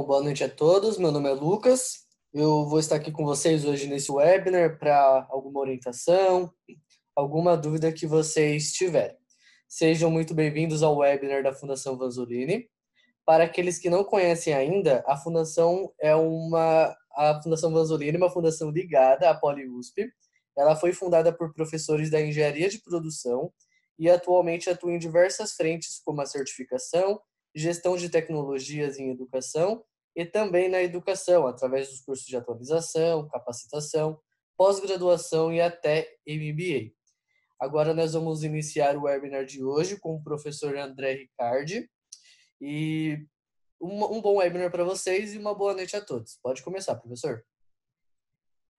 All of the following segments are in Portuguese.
Bom, boa noite a todos. Meu nome é Lucas. Eu vou estar aqui com vocês hoje nesse webinar para alguma orientação, alguma dúvida que vocês tiverem. Sejam muito bem-vindos ao webinar da Fundação Vanzolini. Para aqueles que não conhecem ainda, a Fundação é uma a Fundação Vanzolini é uma fundação ligada à PoliUSP. Ela foi fundada por professores da engenharia de produção e atualmente atua em diversas frentes como a certificação, gestão de tecnologias em educação e também na educação, através dos cursos de atualização, capacitação, pós-graduação e até MBA. Agora nós vamos iniciar o webinar de hoje com o professor André Ricardi. E um, bom webinar para vocês e uma boa noite a todos. Pode começar, professor.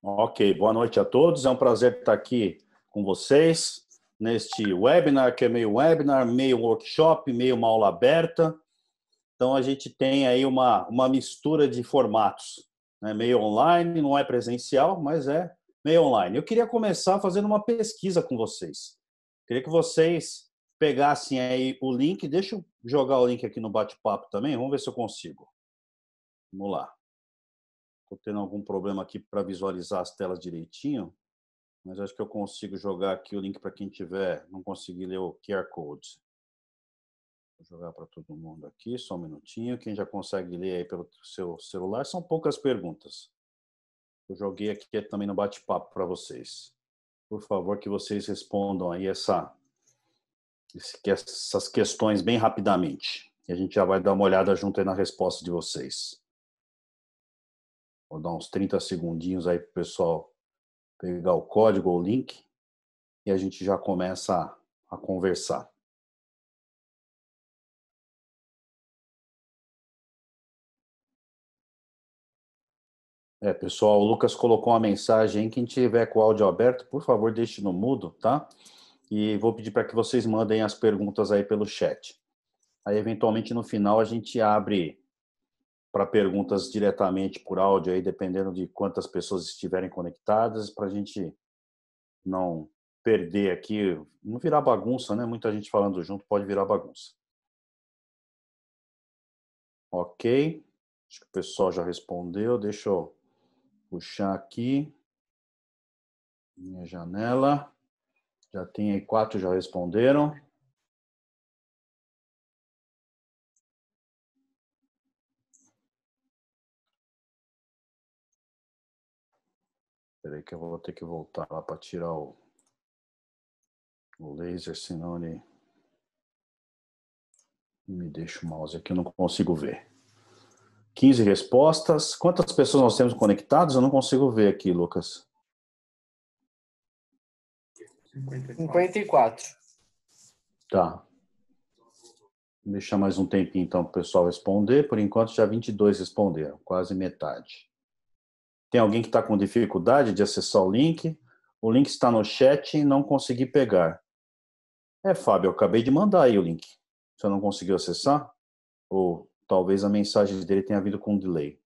Ok, boa noite a todos. É um prazer estar aqui com vocês neste webinar, que é meio webinar, meio workshop, meio uma aula aberta. Então, a gente tem aí uma, uma mistura de formatos, né? meio online, não é presencial, mas é meio online. Eu queria começar fazendo uma pesquisa com vocês. Queria que vocês pegassem aí o link, deixa eu jogar o link aqui no bate-papo também, vamos ver se eu consigo. Vamos lá. Estou tendo algum problema aqui para visualizar as telas direitinho, mas acho que eu consigo jogar aqui o link para quem tiver, não conseguir ler o QR Code. Vou jogar para todo mundo aqui, só um minutinho. Quem já consegue ler aí pelo seu celular, são poucas perguntas. Eu joguei aqui também no bate-papo para vocês. Por favor, que vocês respondam aí essa, essas questões bem rapidamente. E a gente já vai dar uma olhada junto aí na resposta de vocês. Vou dar uns 30 segundinhos aí para o pessoal pegar o código ou o link e a gente já começa a, a conversar. É, pessoal, o Lucas colocou uma mensagem. Quem tiver com o áudio aberto, por favor, deixe no mudo, tá? E vou pedir para que vocês mandem as perguntas aí pelo chat. Aí, eventualmente, no final, a gente abre para perguntas diretamente por áudio, aí, dependendo de quantas pessoas estiverem conectadas, para a gente não perder aqui, não virar bagunça, né? Muita gente falando junto pode virar bagunça. Ok. Acho que o pessoal já respondeu. Deixa eu puxar aqui minha janela. Já tem aí quatro já responderam. Espera aí que eu vou ter que voltar lá para tirar o, o laser, senão ele me deixa o mouse aqui, eu não consigo ver. 15 respostas. Quantas pessoas nós temos conectadas? Eu não consigo ver aqui, Lucas. 54. Tá. Vou deixar mais um tempinho então para o pessoal responder. Por enquanto, já 22 responderam, quase metade. Tem alguém que está com dificuldade de acessar o link? O link está no chat e não consegui pegar. É, Fábio, eu acabei de mandar aí o link. Você não conseguiu acessar? Ou talvez a mensagem dele tenha vindo com um delay.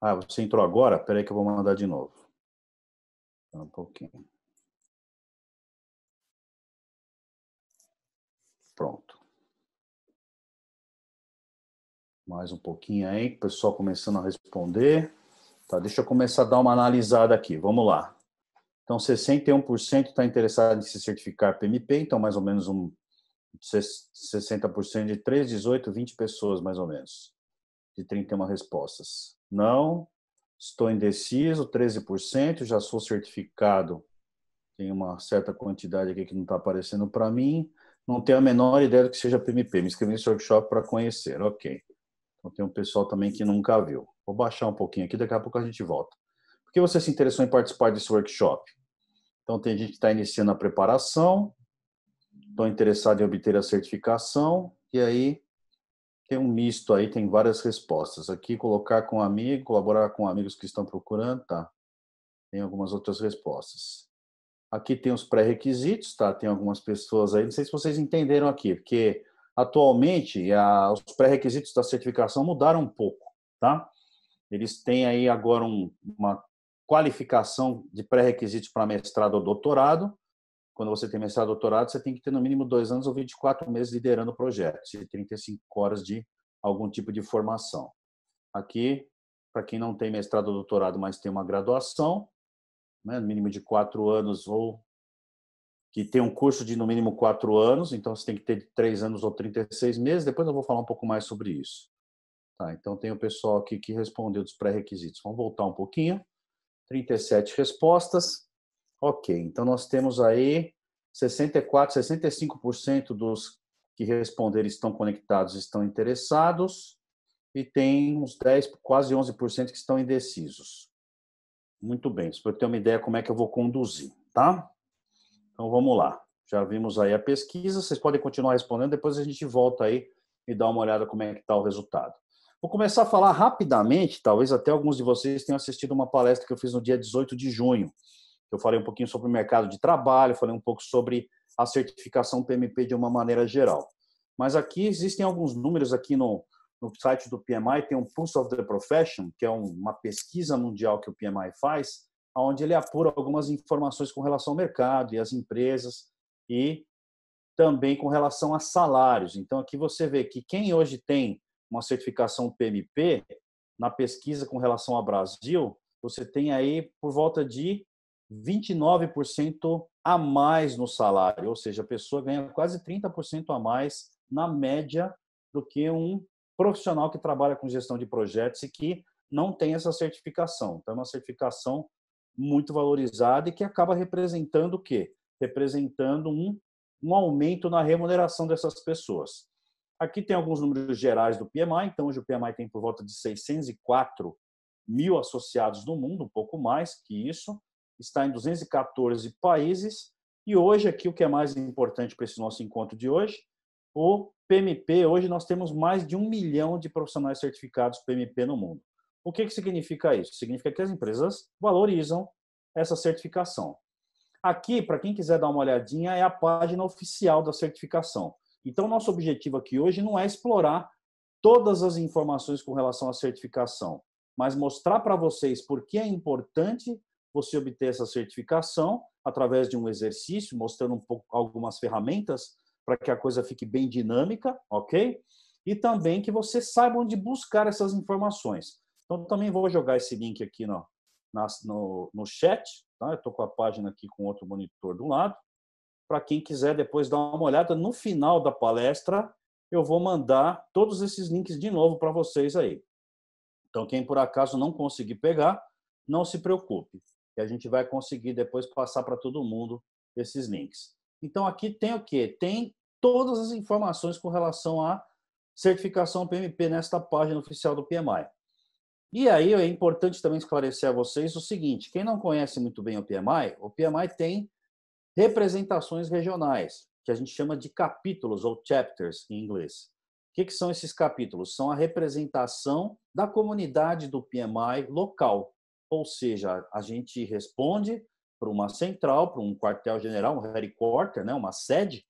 Ah, você entrou agora? Peraí que eu vou mandar de novo. Um pouquinho. Pronto. Mais um pouquinho aí, o pessoal começando a responder. Tá, deixa eu começar a dar uma analisada aqui. Vamos lá. Então, 61% está interessado em se certificar PMP, então mais ou menos um 60% de 3, 18, 20 pessoas, mais ou menos, de 31 respostas. Não, estou indeciso, 13%, já sou certificado, tem uma certa quantidade aqui que não está aparecendo para mim, não tenho a menor ideia do que seja PMP, me inscrevi nesse workshop para conhecer, ok. Então tem um pessoal também que nunca viu. Vou baixar um pouquinho aqui, daqui a pouco a gente volta. Por que você se interessou em participar desse workshop? Então tem gente que está iniciando a preparação, estão interessados em obter a certificação, e aí tem um misto aí, tem várias respostas. Aqui, colocar com amigo, colaborar com amigos que estão procurando, tá? Tem algumas outras respostas. Aqui tem os pré-requisitos, tá? Tem algumas pessoas aí, não sei se vocês entenderam aqui, porque atualmente a, os pré-requisitos da certificação mudaram um pouco, tá? Eles têm aí agora um, uma qualificação de pré-requisitos para mestrado ou doutorado, quando você tem mestrado doutorado, você tem que ter no mínimo dois anos ou 24 meses liderando projetos e 35 horas de algum tipo de formação. Aqui, para quem não tem mestrado ou doutorado, mas tem uma graduação, né, no mínimo de quatro anos ou que tem um curso de no mínimo quatro anos, então você tem que ter três anos ou 36 meses. Depois eu vou falar um pouco mais sobre isso. Tá, então tem o pessoal aqui que respondeu dos pré-requisitos. Vamos voltar um pouquinho. 37 respostas. Ok, então nós temos aí 64, 65% dos que responderam estão conectados, estão interessados, e tem uns 10, quase 11% que estão indecisos. Muito bem, para eu ter uma ideia como é que eu vou conduzir, tá? Então vamos lá. Já vimos aí a pesquisa, vocês podem continuar respondendo, depois a gente volta aí e dá uma olhada como é que está o resultado. Vou começar a falar rapidamente, talvez até alguns de vocês tenham assistido uma palestra que eu fiz no dia 18 de junho. Eu falei um pouquinho sobre o mercado de trabalho, falei um pouco sobre a certificação PMP de uma maneira geral. Mas aqui existem alguns números aqui no, no site do PMI, tem um Pulse of the Profession, que é uma pesquisa mundial que o PMI faz, onde ele apura algumas informações com relação ao mercado e às empresas e também com relação a salários. Então aqui você vê que quem hoje tem uma certificação PMP, na pesquisa com relação ao Brasil, você tem aí por volta de 29% a mais no salário, ou seja, a pessoa ganha quase 30% a mais na média do que um profissional que trabalha com gestão de projetos e que não tem essa certificação. Então, é uma certificação muito valorizada e que acaba representando o quê? Representando um, um aumento na remuneração dessas pessoas. Aqui tem alguns números gerais do PMI. Então, hoje o PMI tem por volta de 604 mil associados no mundo, um pouco mais que isso está em 214 países. E hoje, aqui, o que é mais importante para esse nosso encontro de hoje, o PMP. Hoje nós temos mais de um milhão de profissionais certificados PMP no mundo. O que, que significa isso? Significa que as empresas valorizam essa certificação. Aqui, para quem quiser dar uma olhadinha, é a página oficial da certificação. Então, nosso objetivo aqui hoje não é explorar todas as informações com relação à certificação, mas mostrar para vocês por que é importante você obter essa certificação através de um exercício, mostrando um pouco, algumas ferramentas para que a coisa fique bem dinâmica, ok? E também que você saiba onde buscar essas informações. Então, também vou jogar esse link aqui no, no, no chat. Tá? Eu estou com a página aqui com outro monitor do lado. Para quem quiser depois dar uma olhada, no final da palestra, eu vou mandar todos esses links de novo para vocês aí. Então, quem por acaso não conseguir pegar, não se preocupe que a gente vai conseguir depois passar para todo mundo esses links. Então aqui tem o que? Tem todas as informações com relação à certificação PMP nesta página oficial do PMI. E aí é importante também esclarecer a vocês o seguinte: quem não conhece muito bem o PMI, o PMI tem representações regionais, que a gente chama de capítulos ou chapters em inglês. O que, que são esses capítulos? São a representação da comunidade do PMI local ou seja, a gente responde para uma central, para um quartel-general, um headquarter, né, uma sede,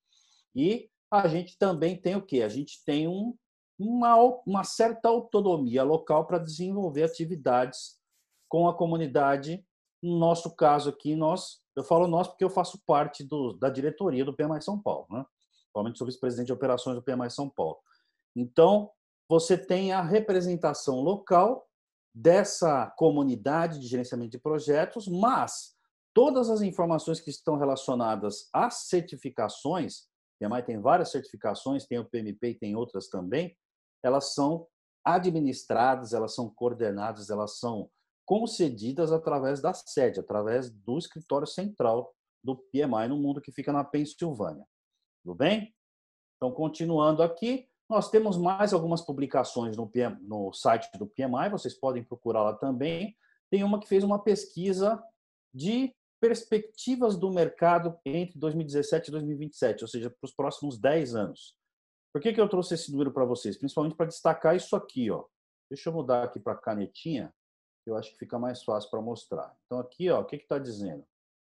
e a gente também tem o quê? A gente tem um, uma, uma certa autonomia local para desenvolver atividades com a comunidade. No nosso caso aqui, nós, eu falo nós porque eu faço parte do, da diretoria do PMI São Paulo, né? Atualmente sou vice-presidente de operações do PMI São Paulo. Então, você tem a representação local dessa comunidade de gerenciamento de projetos, mas todas as informações que estão relacionadas às certificações, a EMAI tem várias certificações, tem o PMP e tem outras também, elas são administradas, elas são coordenadas, elas são concedidas através da sede, através do escritório central do PMI no mundo que fica na Pensilvânia. Tudo bem? Então, continuando aqui, nós temos mais algumas publicações no, PM, no site do PMI, vocês podem procurar lá também. Tem uma que fez uma pesquisa de perspectivas do mercado entre 2017 e 2027, ou seja, para os próximos 10 anos. Por que, que eu trouxe esse número para vocês? Principalmente para destacar isso aqui. Ó. Deixa eu mudar aqui para canetinha, que eu acho que fica mais fácil para mostrar. Então, aqui, ó, o que está dizendo?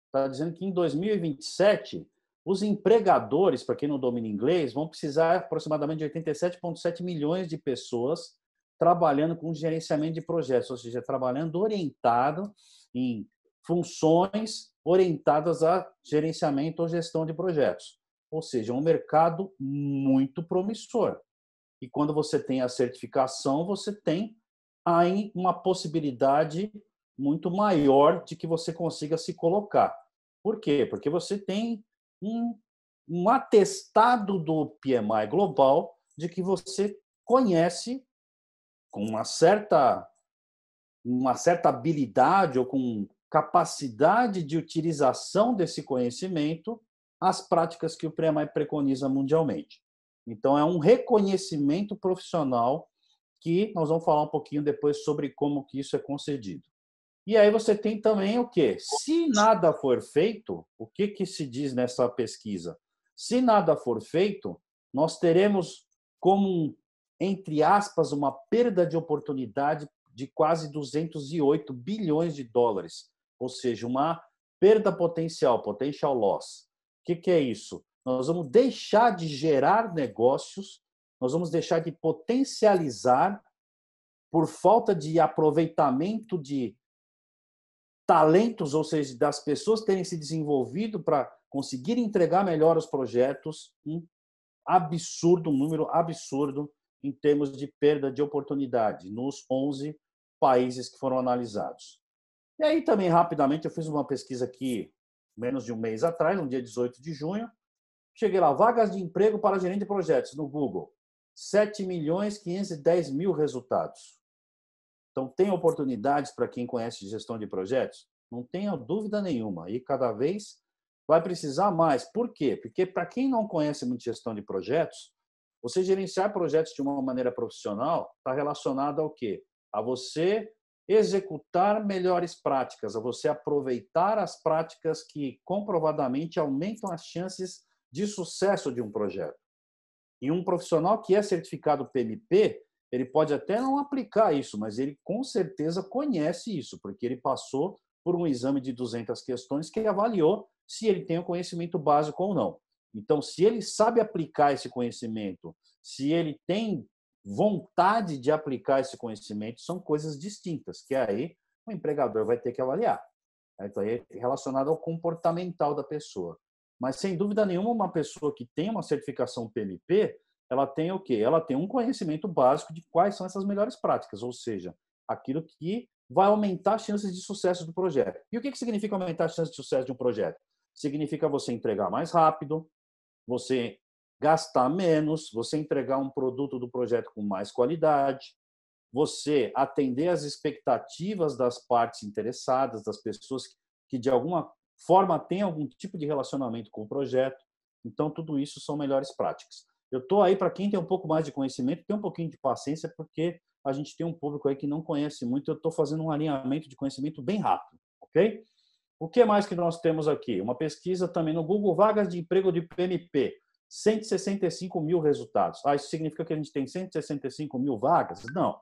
Está dizendo que em 2027 os empregadores, para quem não domina inglês, vão precisar aproximadamente de 87,7 milhões de pessoas trabalhando com gerenciamento de projetos, ou seja, trabalhando orientado em funções orientadas a gerenciamento ou gestão de projetos. Ou seja, é um mercado muito promissor. E quando você tem a certificação, você tem aí uma possibilidade muito maior de que você consiga se colocar. Por quê? Porque você tem um, um atestado do PMI global de que você conhece com uma certa uma certa habilidade ou com capacidade de utilização desse conhecimento as práticas que o PMI preconiza mundialmente. Então é um reconhecimento profissional que nós vamos falar um pouquinho depois sobre como que isso é concedido. E aí você tem também o quê? Se nada for feito, o que, que se diz nessa pesquisa? Se nada for feito, nós teremos como, entre aspas, uma perda de oportunidade de quase 208 bilhões de dólares, ou seja, uma perda potencial, potential loss. O que, que é isso? Nós vamos deixar de gerar negócios, nós vamos deixar de potencializar por falta de aproveitamento de talentos, ou seja, das pessoas terem se desenvolvido para conseguir entregar melhor os projetos, um absurdo, um número absurdo em termos de perda de oportunidade nos 11 países que foram analisados. E aí também rapidamente eu fiz uma pesquisa aqui menos de um mês atrás, no dia 18 de junho, cheguei lá vagas de emprego para gerente de projetos no Google, 7 milhões 510 mil resultados. Então, tem oportunidades para quem conhece de gestão de projetos? Não tenha dúvida nenhuma. E cada vez vai precisar mais. Por quê? Porque para quem não conhece muito gestão de projetos, você gerenciar projetos de uma maneira profissional está relacionado ao quê? A você executar melhores práticas, a você aproveitar as práticas que comprovadamente aumentam as chances de sucesso de um projeto. E um profissional que é certificado PMP, ele pode até não aplicar isso, mas ele com certeza conhece isso, porque ele passou por um exame de 200 questões que avaliou se ele tem o conhecimento básico ou não. Então, se ele sabe aplicar esse conhecimento, se ele tem vontade de aplicar esse conhecimento, são coisas distintas, que aí o empregador vai ter que avaliar. Né? Então, é relacionado ao comportamental da pessoa. Mas, sem dúvida nenhuma, uma pessoa que tem uma certificação PMP, ela tem o quê? Ela tem um conhecimento básico de quais são essas melhores práticas, ou seja, aquilo que vai aumentar as chances de sucesso do projeto. E o que, que significa aumentar as chances de sucesso de um projeto? Significa você entregar mais rápido, você gastar menos, você entregar um produto do projeto com mais qualidade, você atender às expectativas das partes interessadas, das pessoas que de alguma forma têm algum tipo de relacionamento com o projeto. Então, tudo isso são melhores práticas. Eu estou aí para quem tem um pouco mais de conhecimento, tem um pouquinho de paciência, porque a gente tem um público aí que não conhece muito. Eu estou fazendo um alinhamento de conhecimento bem rápido, ok? O que mais que nós temos aqui? Uma pesquisa também no Google, vagas de emprego de PMP. 165 mil resultados. Ah, isso significa que a gente tem 165 mil vagas? Não.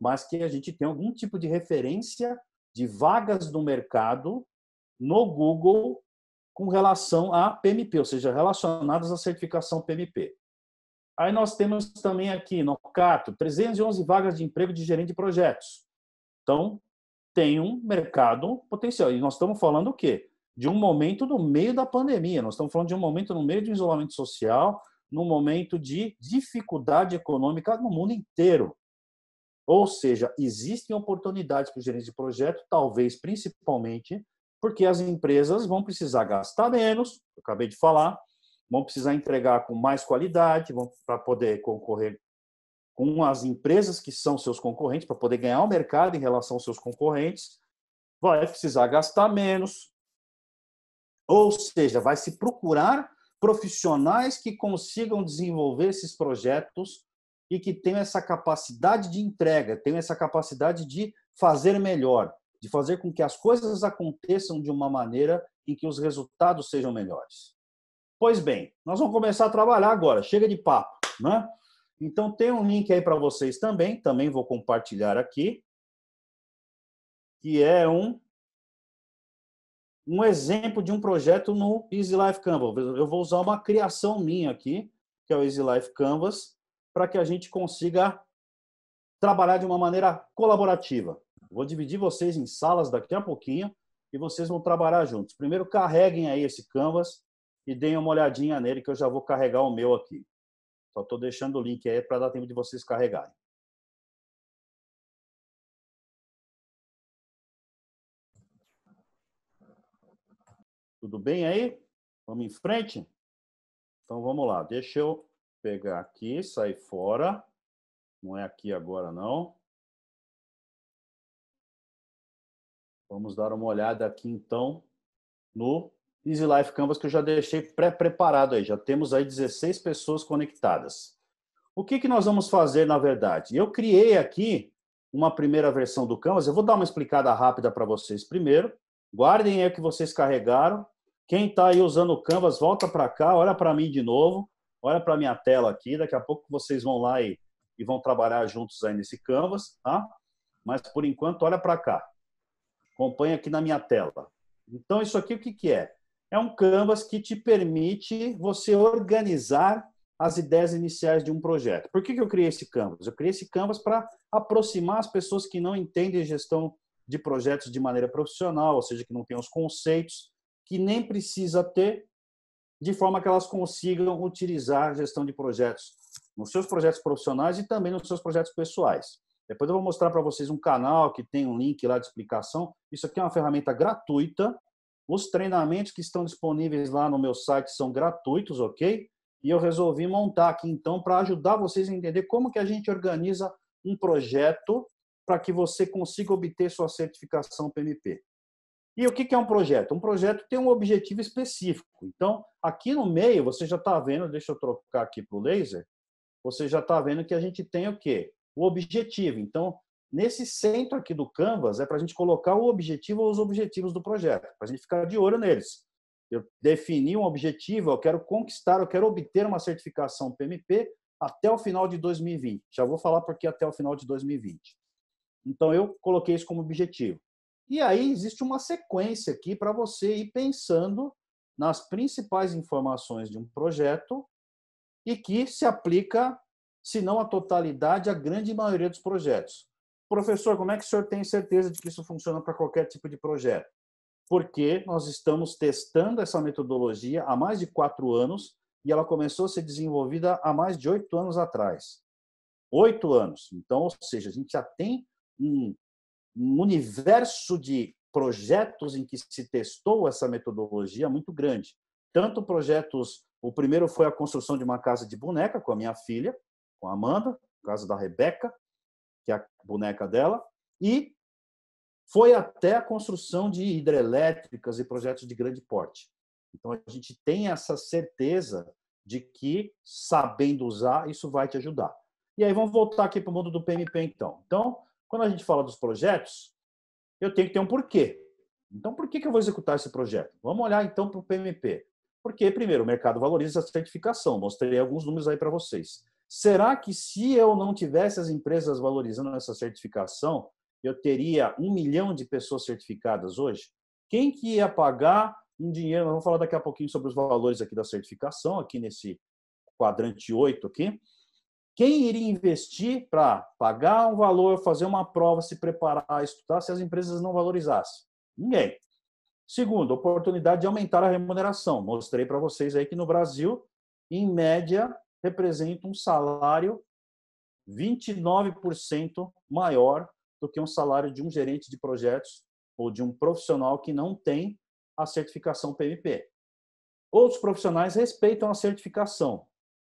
Mas que a gente tem algum tipo de referência de vagas no mercado no Google com relação a PMP, ou seja, relacionadas à certificação PMP. Aí nós temos também aqui no Cato 311 vagas de emprego de gerente de projetos. Então, tem um mercado potencial. E nós estamos falando o quê? De um momento no meio da pandemia. Nós estamos falando de um momento no meio de um isolamento social, num momento de dificuldade econômica no mundo inteiro. Ou seja, existem oportunidades para o gerente de projeto, talvez principalmente porque as empresas vão precisar gastar menos, eu acabei de falar, vão precisar entregar com mais qualidade para poder concorrer com as empresas que são seus concorrentes, para poder ganhar o mercado em relação aos seus concorrentes, vai precisar gastar menos. Ou seja, vai se procurar profissionais que consigam desenvolver esses projetos e que tenham essa capacidade de entrega, tenham essa capacidade de fazer melhor, de fazer com que as coisas aconteçam de uma maneira em que os resultados sejam melhores. Pois bem, nós vamos começar a trabalhar agora, chega de papo, né? Então tem um link aí para vocês também, também vou compartilhar aqui, que é um um exemplo de um projeto no Easy Life Canvas. Eu vou usar uma criação minha aqui, que é o Easy Life Canvas, para que a gente consiga trabalhar de uma maneira colaborativa. Vou dividir vocês em salas daqui a pouquinho e vocês vão trabalhar juntos. Primeiro carreguem aí esse Canvas, e deem uma olhadinha nele que eu já vou carregar o meu aqui. Só estou deixando o link aí para dar tempo de vocês carregarem. Tudo bem aí? Vamos em frente? Então vamos lá, deixa eu pegar aqui, sair fora. Não é aqui agora não. Vamos dar uma olhada aqui então no Easy Life Canvas que eu já deixei pré-preparado aí. Já temos aí 16 pessoas conectadas. O que, que nós vamos fazer, na verdade? Eu criei aqui uma primeira versão do Canvas. Eu vou dar uma explicada rápida para vocês primeiro. Guardem aí o que vocês carregaram. Quem está aí usando o Canvas, volta para cá, olha para mim de novo, olha para minha tela aqui. Daqui a pouco vocês vão lá e, e vão trabalhar juntos aí nesse Canvas, tá? Mas, por enquanto, olha para cá. Acompanha aqui na minha tela. Então, isso aqui o que, que é? é um canvas que te permite você organizar as ideias iniciais de um projeto. Por que, que eu criei esse canvas? Eu criei esse canvas para aproximar as pessoas que não entendem gestão de projetos de maneira profissional, ou seja, que não têm os conceitos, que nem precisa ter, de forma que elas consigam utilizar a gestão de projetos nos seus projetos profissionais e também nos seus projetos pessoais. Depois eu vou mostrar para vocês um canal que tem um link lá de explicação. Isso aqui é uma ferramenta gratuita os treinamentos que estão disponíveis lá no meu site são gratuitos, ok? E eu resolvi montar aqui então para ajudar vocês a entender como que a gente organiza um projeto para que você consiga obter sua certificação PMP. E o que é um projeto? Um projeto tem um objetivo específico. Então, aqui no meio, você já está vendo, deixa eu trocar aqui para o laser, você já está vendo que a gente tem o quê? O objetivo. Então, Nesse centro aqui do Canvas é para a gente colocar o objetivo ou os objetivos do projeto, para a gente ficar de olho neles. Eu defini um objetivo, eu quero conquistar, eu quero obter uma certificação PMP até o final de 2020. Já vou falar porque até o final de 2020. Então, eu coloquei isso como objetivo. E aí, existe uma sequência aqui para você ir pensando nas principais informações de um projeto e que se aplica, se não a totalidade, a grande maioria dos projetos. Professor, como é que o senhor tem certeza de que isso funciona para qualquer tipo de projeto? Porque nós estamos testando essa metodologia há mais de quatro anos e ela começou a ser desenvolvida há mais de oito anos atrás. Oito anos. Então, ou seja, a gente já tem um, um universo de projetos em que se testou essa metodologia muito grande. Tanto projetos, o primeiro foi a construção de uma casa de boneca com a minha filha, com a Amanda, casa da Rebeca, que é a boneca dela, e foi até a construção de hidrelétricas e projetos de grande porte. Então, a gente tem essa certeza de que, sabendo usar, isso vai te ajudar. E aí, vamos voltar aqui para o mundo do PMP, então. Então, quando a gente fala dos projetos, eu tenho que ter um porquê. Então, por que, que eu vou executar esse projeto? Vamos olhar, então, para o PMP. Porque, primeiro, o mercado valoriza a certificação. Mostrei alguns números aí para vocês. Será que se eu não tivesse as empresas valorizando essa certificação, eu teria um milhão de pessoas certificadas hoje? Quem que ia pagar um dinheiro? Nós vamos falar daqui a pouquinho sobre os valores aqui da certificação, aqui nesse quadrante 8 aqui. Quem iria investir para pagar um valor, fazer uma prova, se preparar, estudar, se as empresas não valorizassem? Ninguém. Segundo, oportunidade de aumentar a remuneração. Mostrei para vocês aí que no Brasil, em média, representa um salário 29% maior do que um salário de um gerente de projetos ou de um profissional que não tem a certificação PMP. Outros profissionais respeitam a certificação,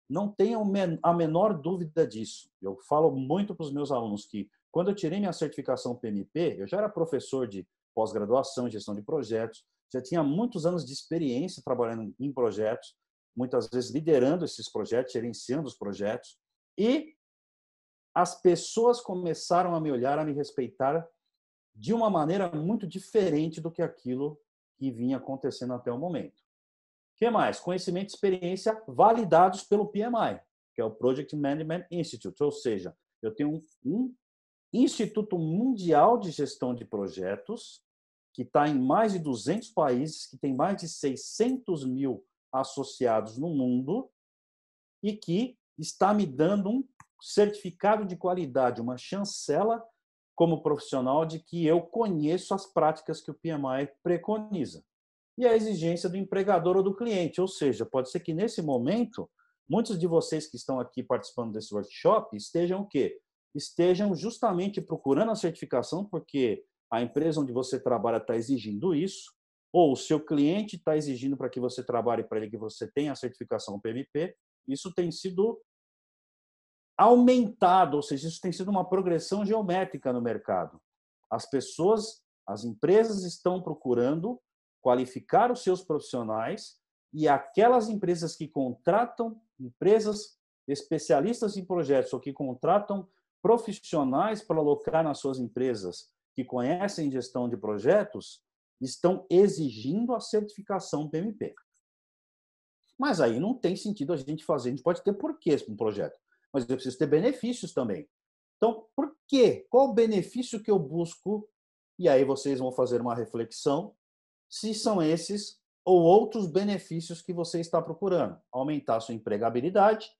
não tenham a menor dúvida disso. Eu falo muito para os meus alunos que, quando eu tirei minha certificação PMP, eu já era professor de pós-graduação em gestão de projetos, já tinha muitos anos de experiência trabalhando em projetos, muitas vezes liderando esses projetos, gerenciando os projetos, e as pessoas começaram a me olhar, a me respeitar de uma maneira muito diferente do que aquilo que vinha acontecendo até o momento. O que mais? Conhecimento e experiência validados pelo PMI, que é o Project Management Institute, ou seja, eu tenho um, um Instituto Mundial de Gestão de Projetos, que está em mais de 200 países, que tem mais de 600 mil associados no mundo e que está me dando um certificado de qualidade, uma chancela como profissional de que eu conheço as práticas que o PMI preconiza. E a exigência do empregador ou do cliente, ou seja, pode ser que nesse momento muitos de vocês que estão aqui participando desse workshop estejam o quê? Estejam justamente procurando a certificação porque a empresa onde você trabalha está exigindo isso, ou o seu cliente está exigindo para que você trabalhe para ele que você tenha a certificação PMP, isso tem sido aumentado, ou seja, isso tem sido uma progressão geométrica no mercado. As pessoas, as empresas estão procurando qualificar os seus profissionais e aquelas empresas que contratam empresas especialistas em projetos ou que contratam profissionais para alocar nas suas empresas que conhecem gestão de projetos, estão exigindo a certificação PMP. Mas aí não tem sentido a gente fazer, a gente pode ter porquês para um projeto, mas eu preciso ter benefícios também. Então, por quê? Qual o benefício que eu busco? E aí vocês vão fazer uma reflexão se são esses ou outros benefícios que você está procurando. Aumentar sua empregabilidade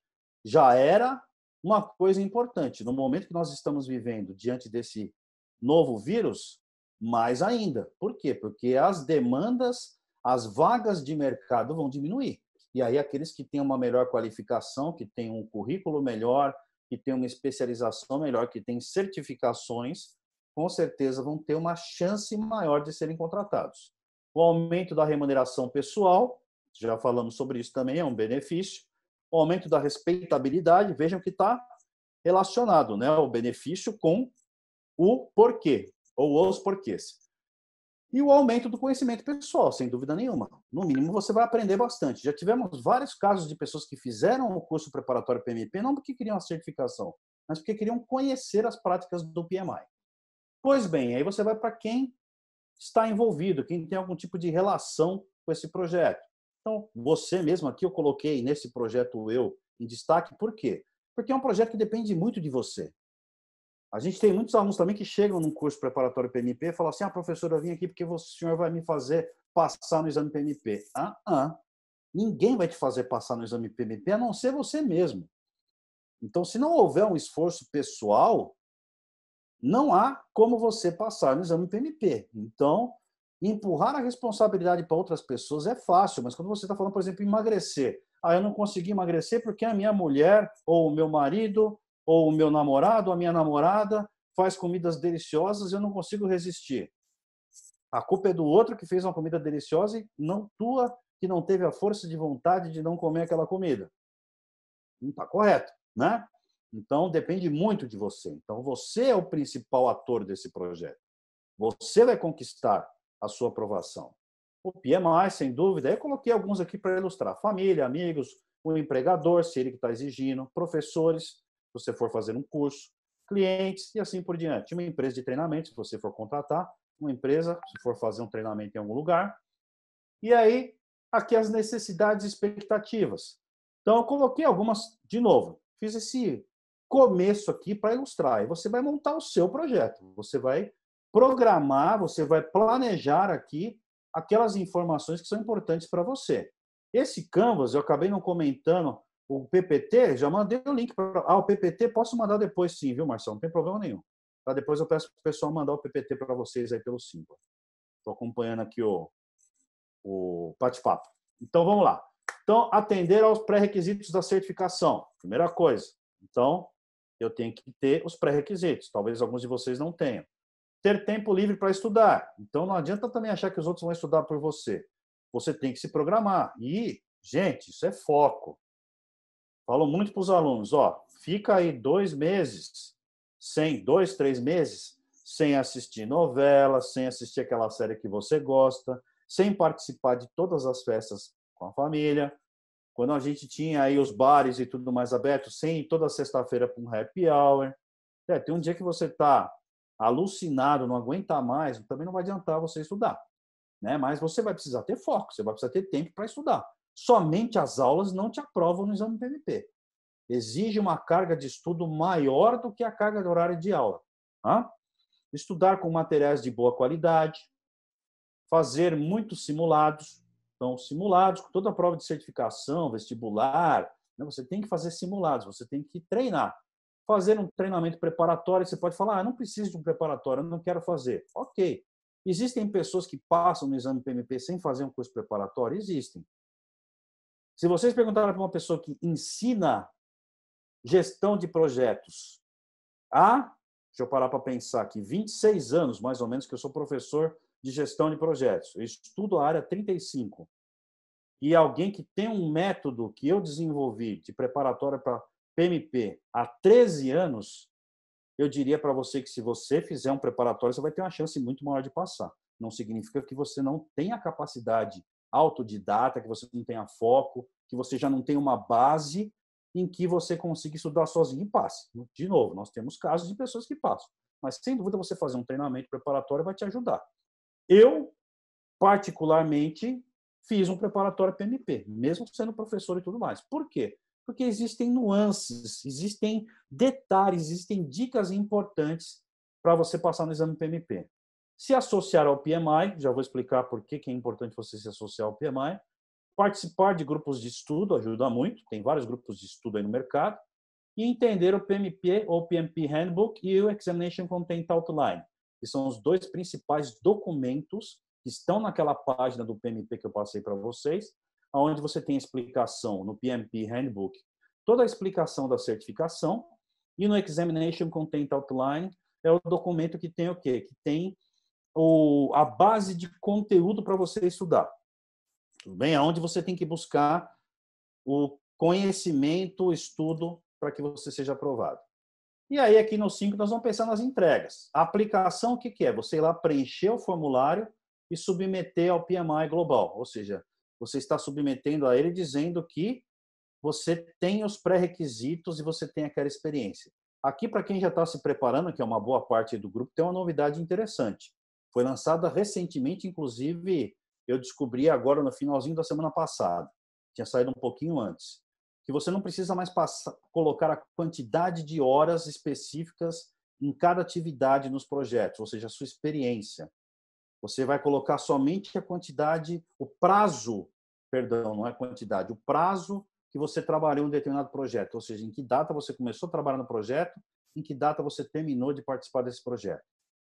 já era uma coisa importante. No momento que nós estamos vivendo diante desse novo vírus, mais ainda. Por quê? Porque as demandas, as vagas de mercado vão diminuir. E aí aqueles que têm uma melhor qualificação, que têm um currículo melhor, que têm uma especialização melhor, que têm certificações, com certeza vão ter uma chance maior de serem contratados. O aumento da remuneração pessoal, já falamos sobre isso também, é um benefício. O aumento da respeitabilidade, vejam que está relacionado né, o benefício com o porquê ou os porquês. E o aumento do conhecimento pessoal, sem dúvida nenhuma. No mínimo, você vai aprender bastante. Já tivemos vários casos de pessoas que fizeram o curso preparatório PMP, não porque queriam a certificação, mas porque queriam conhecer as práticas do PMI. Pois bem, aí você vai para quem está envolvido, quem tem algum tipo de relação com esse projeto. Então, você mesmo aqui, eu coloquei nesse projeto eu em destaque, por quê? Porque é um projeto que depende muito de você. A gente tem muitos alunos também que chegam num curso preparatório PMP e falam assim: ah, professora, eu vim aqui porque o senhor vai me fazer passar no exame PMP. Ah, ah. Ninguém vai te fazer passar no exame PMP a não ser você mesmo. Então, se não houver um esforço pessoal, não há como você passar no exame PMP. Então, empurrar a responsabilidade para outras pessoas é fácil, mas quando você está falando, por exemplo, emagrecer. Ah, eu não consegui emagrecer porque a minha mulher ou o meu marido ou o meu namorado, a minha namorada faz comidas deliciosas e eu não consigo resistir. A culpa é do outro que fez uma comida deliciosa e não tua que não teve a força de vontade de não comer aquela comida. Não está correto, né? Então depende muito de você. Então você é o principal ator desse projeto. Você vai conquistar a sua aprovação. O PMI, é sem dúvida, eu coloquei alguns aqui para ilustrar: família, amigos, o empregador, se ele que está exigindo, professores, se você for fazer um curso, clientes e assim por diante. Uma empresa de treinamento, se você for contratar, uma empresa, se for fazer um treinamento em algum lugar. E aí, aqui as necessidades e expectativas. Então, eu coloquei algumas, de novo, fiz esse começo aqui para ilustrar. E você vai montar o seu projeto, você vai programar, você vai planejar aqui aquelas informações que são importantes para você. Esse Canvas, eu acabei não comentando o PPT, já mandei o link para. Ah, o PPT posso mandar depois, sim, viu, Marcelo? Não tem problema nenhum. Tá? Depois eu peço para o pessoal mandar o PPT para vocês aí pelo Simpla. Estou acompanhando aqui o, o bate-papo. Então, vamos lá. Então, atender aos pré-requisitos da certificação. Primeira coisa. Então, eu tenho que ter os pré-requisitos. Talvez alguns de vocês não tenham. Ter tempo livre para estudar. Então, não adianta também achar que os outros vão estudar por você. Você tem que se programar. E, gente, isso é foco. Falo muito para os alunos, ó, fica aí dois meses, sem, dois, três meses, sem assistir novela, sem assistir aquela série que você gosta, sem participar de todas as festas com a família. Quando a gente tinha aí os bares e tudo mais aberto, sem ir toda sexta-feira para um happy hour. É, tem um dia que você está alucinado, não aguenta mais, também não vai adiantar você estudar. Né? Mas você vai precisar ter foco, você vai precisar ter tempo para estudar somente as aulas não te aprovam no exame PMP. Exige uma carga de estudo maior do que a carga horária de aula. Tá? Estudar com materiais de boa qualidade, fazer muitos simulados. Então, simulados, toda a prova de certificação, vestibular, né? você tem que fazer simulados, você tem que treinar. Fazer um treinamento preparatório, você pode falar, ah, não preciso de um preparatório, eu não quero fazer. Ok. Existem pessoas que passam no exame PMP sem fazer um curso preparatório? Existem. Se vocês perguntarem para uma pessoa que ensina gestão de projetos há, ah, deixa eu parar para pensar aqui, 26 anos mais ou menos que eu sou professor de gestão de projetos. Eu estudo a área 35. E alguém que tem um método que eu desenvolvi de preparatória para PMP há 13 anos, eu diria para você que se você fizer um preparatório, você vai ter uma chance muito maior de passar. Não significa que você não tenha capacidade autodidata, que você não tenha foco, que você já não tenha uma base em que você consiga estudar sozinho e passe. De novo, nós temos casos de pessoas que passam, mas sem dúvida você fazer um treinamento preparatório vai te ajudar. Eu, particularmente, fiz um preparatório PMP, mesmo sendo professor e tudo mais. Por quê? Porque existem nuances, existem detalhes, existem dicas importantes para você passar no exame PMP se associar ao PMI, já vou explicar por que, que é importante você se associar ao PMI, participar de grupos de estudo ajuda muito, tem vários grupos de estudo aí no mercado, e entender o PMP ou PMP Handbook e o Examination Content Outline, que são os dois principais documentos que estão naquela página do PMP que eu passei para vocês, onde você tem explicação no PMP Handbook, toda a explicação da certificação, e no Examination Content Outline é o documento que tem o quê? Que tem a base de conteúdo para você estudar. Tudo bem? Aonde você tem que buscar o conhecimento, o estudo para que você seja aprovado. E aí, aqui no 5, nós vamos pensar nas entregas. A aplicação, o que, que é? Você ir lá preencher o formulário e submeter ao PMI global. Ou seja, você está submetendo a ele dizendo que você tem os pré-requisitos e você tem aquela experiência. Aqui, para quem já está se preparando, que é uma boa parte do grupo, tem uma novidade interessante. Foi lançada recentemente, inclusive, eu descobri agora no finalzinho da semana passada, tinha saído um pouquinho antes, que você não precisa mais passar, colocar a quantidade de horas específicas em cada atividade nos projetos, ou seja, a sua experiência. Você vai colocar somente a quantidade, o prazo, perdão, não é quantidade, o prazo que você trabalhou em um determinado projeto, ou seja, em que data você começou a trabalhar no projeto, em que data você terminou de participar desse projeto.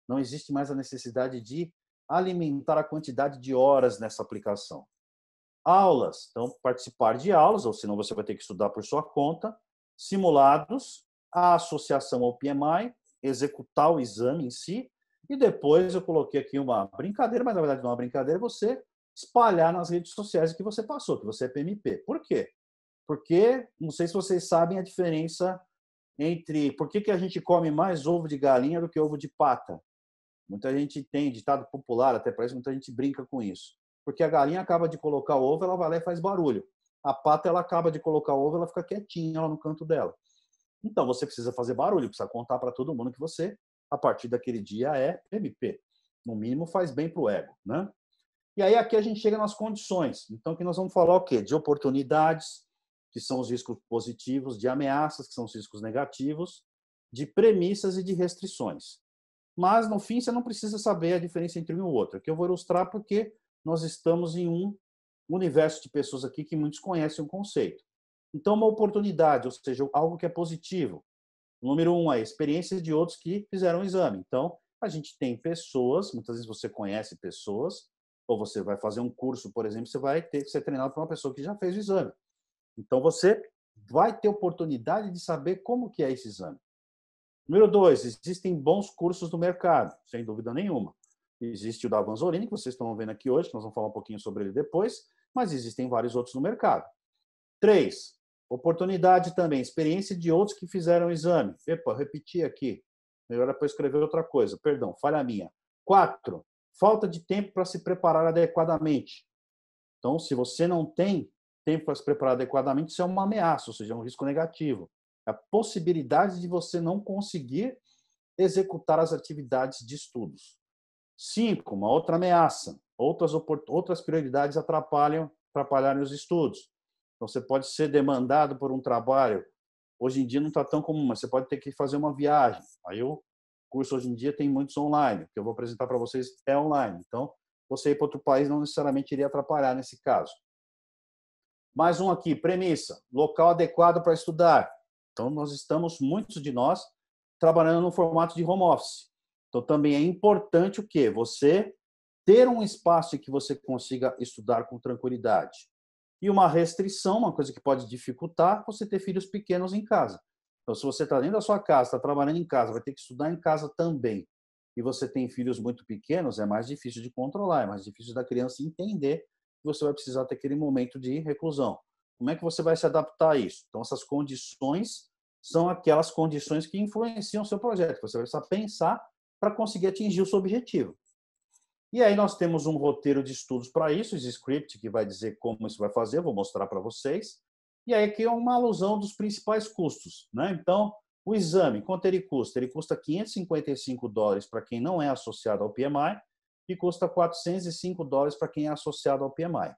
Não existe mais a necessidade de alimentar a quantidade de horas nessa aplicação. Aulas, então participar de aulas, ou senão você vai ter que estudar por sua conta. Simulados, a associação ao PMI, executar o exame em si. E depois eu coloquei aqui uma brincadeira, mas na verdade não é uma brincadeira, é você espalhar nas redes sociais o que você passou, que você é PMP. Por quê? Porque, não sei se vocês sabem a diferença entre por que, que a gente come mais ovo de galinha do que ovo de pata. Muita gente tem ditado popular até parece muita gente brinca com isso. Porque a galinha acaba de colocar o ovo, ela vai lá e faz barulho. A pata, ela acaba de colocar o ovo, ela fica quietinha lá no canto dela. Então você precisa fazer barulho, precisa contar para todo mundo que você, a partir daquele dia, é MP. No mínimo faz bem para o ego, né? E aí aqui a gente chega nas condições. Então que nós vamos falar o quê? De oportunidades, que são os riscos positivos, de ameaças, que são os riscos negativos, de premissas e de restrições mas no fim você não precisa saber a diferença entre um e o outro, que eu vou ilustrar porque nós estamos em um universo de pessoas aqui que muitos conhecem o conceito. Então, uma oportunidade, ou seja, algo que é positivo. Número um, a experiência de outros que fizeram o exame. Então, a gente tem pessoas, muitas vezes você conhece pessoas, ou você vai fazer um curso, por exemplo, você vai ter que ser treinado por uma pessoa que já fez o exame. Então, você vai ter oportunidade de saber como que é esse exame. Número dois, existem bons cursos no mercado, sem dúvida nenhuma. Existe o da Vanzolini, que vocês estão vendo aqui hoje, que nós vamos falar um pouquinho sobre ele depois, mas existem vários outros no mercado. Três, oportunidade também, experiência de outros que fizeram o exame. Epa, repeti aqui. Melhor é para escrever outra coisa, perdão, falha minha. Quatro, falta de tempo para se preparar adequadamente. Então, se você não tem tempo para se preparar adequadamente, isso é uma ameaça, ou seja, é um risco negativo a possibilidade de você não conseguir executar as atividades de estudos. Cinco, uma outra ameaça. Outras, outras prioridades atrapalham atrapalharem os estudos. Então, você pode ser demandado por um trabalho. Hoje em dia não está tão comum, mas você pode ter que fazer uma viagem. Aí o curso hoje em dia tem muitos online, que eu vou apresentar para vocês é online. Então, você ir para outro país não necessariamente iria atrapalhar nesse caso. Mais um aqui, premissa, local adequado para estudar. Então, nós estamos, muitos de nós, trabalhando no formato de home office. Então, também é importante o quê? Você ter um espaço em que você consiga estudar com tranquilidade. E uma restrição, uma coisa que pode dificultar, você ter filhos pequenos em casa. Então, se você está dentro da sua casa, está trabalhando em casa, vai ter que estudar em casa também. E você tem filhos muito pequenos, é mais difícil de controlar, é mais difícil da criança entender que você vai precisar ter aquele momento de reclusão. Como é que você vai se adaptar a isso? Então, essas condições são aquelas condições que influenciam o seu projeto. Você vai precisar pensar para conseguir atingir o seu objetivo. E aí nós temos um roteiro de estudos para isso, esse script que vai dizer como isso vai fazer, vou mostrar para vocês. E aí aqui é uma alusão dos principais custos. Né? Então, o exame, quanto ele custa? Ele custa 555 dólares para quem não é associado ao PMI e custa 405 dólares para quem é associado ao PMI.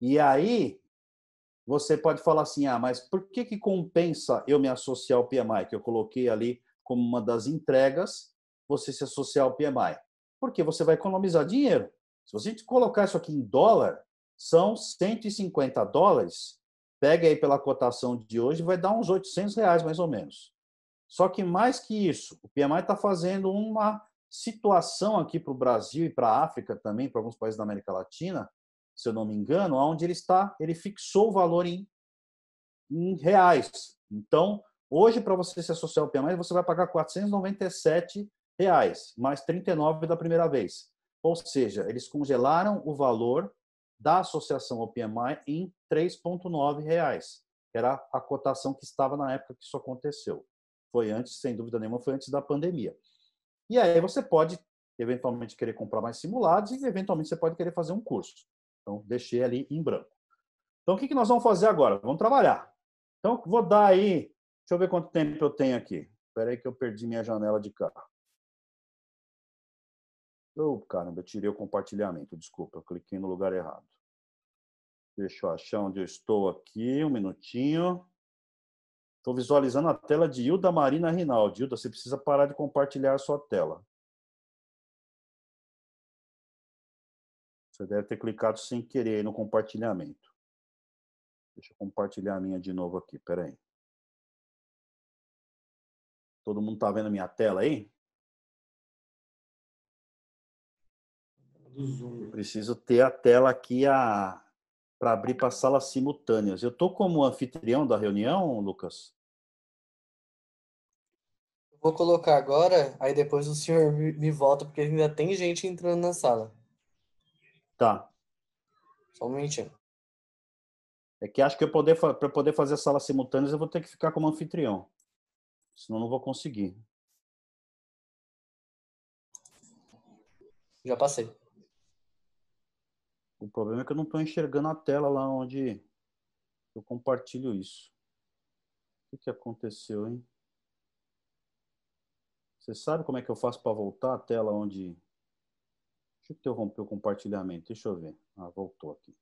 E aí, você pode falar assim, ah, mas por que, que compensa eu me associar ao PMI, que eu coloquei ali como uma das entregas, você se associar ao PMI? Porque você vai economizar dinheiro. Se você colocar isso aqui em dólar, são 150 dólares, pega aí pela cotação de hoje, vai dar uns 800 reais mais ou menos. Só que mais que isso, o PMI está fazendo uma situação aqui para o Brasil e para a África também, para alguns países da América Latina, se eu não me engano, onde ele está, ele fixou o valor em, em reais. Então, hoje, para você se associar ao PMI, você vai pagar R$ reais, mais 39,00 da primeira vez. Ou seja, eles congelaram o valor da associação ao PMI em R$ reais, era a cotação que estava na época que isso aconteceu. Foi antes, sem dúvida nenhuma, foi antes da pandemia. E aí você pode eventualmente querer comprar mais simulados e eventualmente você pode querer fazer um curso. Então, deixei ali em branco. Então, o que nós vamos fazer agora? Vamos trabalhar. Então, vou dar aí... Deixa eu ver quanto tempo eu tenho aqui. Espera aí que eu perdi minha janela de cá. Oh, caramba, eu tirei o compartilhamento. Desculpa, eu cliquei no lugar errado. Deixa eu achar onde eu estou aqui. Um minutinho. Estou visualizando a tela de Hilda Marina Rinaldi. Hilda, você precisa parar de compartilhar a sua tela. Você deve ter clicado sem querer no compartilhamento. Deixa eu compartilhar a minha de novo aqui, peraí. Todo mundo está vendo a minha tela aí? preciso ter a tela aqui a... para abrir para salas simultâneas. Eu estou como anfitrião da reunião, Lucas? Vou colocar agora, aí depois o senhor me volta, porque ainda tem gente entrando na sala. Tá. Só um minutinho. É que acho que para poder fazer salas simultâneas eu vou ter que ficar como anfitrião. Senão não vou conseguir. Já passei. O problema é que eu não estou enxergando a tela lá onde eu compartilho isso. O que, que aconteceu, hein? Você sabe como é que eu faço para voltar a tela onde Deixa eu interromper o compartilhamento. Deixa eu ver. Ah, voltou aqui.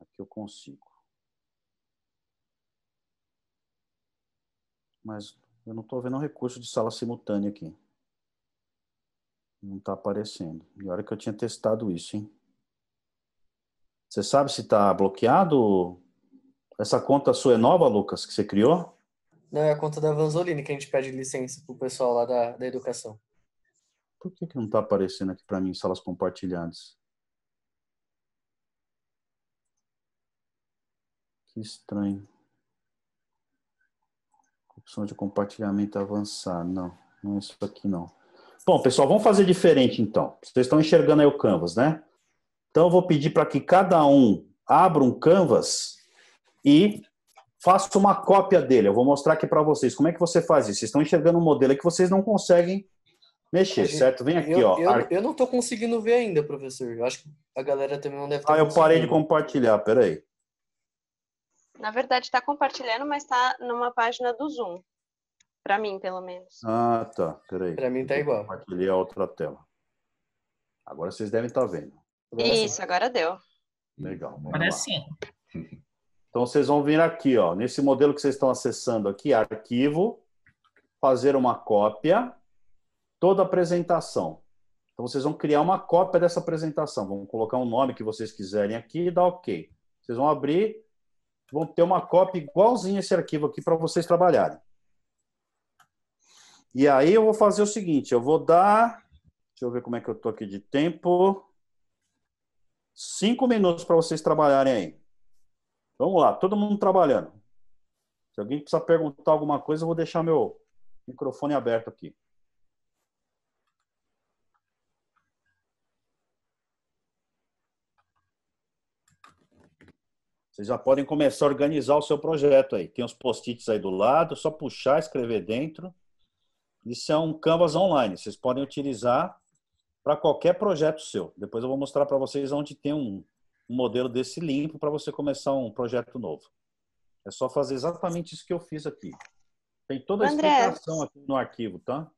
Aqui eu consigo. Mas eu não estou vendo um recurso de sala simultânea aqui. Não está aparecendo. E hora que eu tinha testado isso, hein? Você sabe se está bloqueado? Essa conta sua é nova, Lucas, que você criou? Não, é a conta da Vanzolini que a gente pede licença para o pessoal lá da, da educação. Por que, que não está aparecendo aqui para mim salas compartilhadas? Que estranho. Opção de compartilhamento avançado. Não, não é isso aqui não. Bom, pessoal, vamos fazer diferente então. Vocês estão enxergando aí o Canvas, né? Então eu vou pedir para que cada um abra um Canvas e faça uma cópia dele. Eu vou mostrar aqui para vocês como é que você faz isso. Vocês estão enxergando um modelo que vocês não conseguem mexer, gente, certo? Vem aqui, eu, ó. Eu, ar... eu não estou conseguindo ver ainda, professor. Eu acho que a galera também não deve estar Ah, eu parei de compartilhar, peraí. Na verdade, está compartilhando, mas está numa página do Zoom. Para mim, pelo menos. Ah, tá. Peraí. Para mim tá igual. Compartilhei a outra tela. Agora vocês devem estar tá vendo. Isso, agora deu. Legal. Agora sim. Então vocês vão vir aqui, ó, nesse modelo que vocês estão acessando aqui, arquivo, fazer uma cópia toda a apresentação. Então, vocês vão criar uma cópia dessa apresentação. Vão colocar um nome que vocês quiserem aqui e dar OK. Vocês vão abrir, vão ter uma cópia igualzinha esse arquivo aqui para vocês trabalharem. E aí eu vou fazer o seguinte, eu vou dar, deixa eu ver como é que eu tô aqui de tempo, cinco minutos para vocês trabalharem aí. Vamos lá, todo mundo trabalhando. Se alguém precisar perguntar alguma coisa, eu vou deixar meu microfone aberto aqui. Vocês já podem começar a organizar o seu projeto aí. Tem os post-its aí do lado, só puxar, escrever dentro. Isso é um Canvas online. Vocês podem utilizar para qualquer projeto seu. Depois eu vou mostrar para vocês onde tem um, um modelo desse limpo para você começar um projeto novo. É só fazer exatamente isso que eu fiz aqui. Tem toda a André, explicação aqui no arquivo, tá?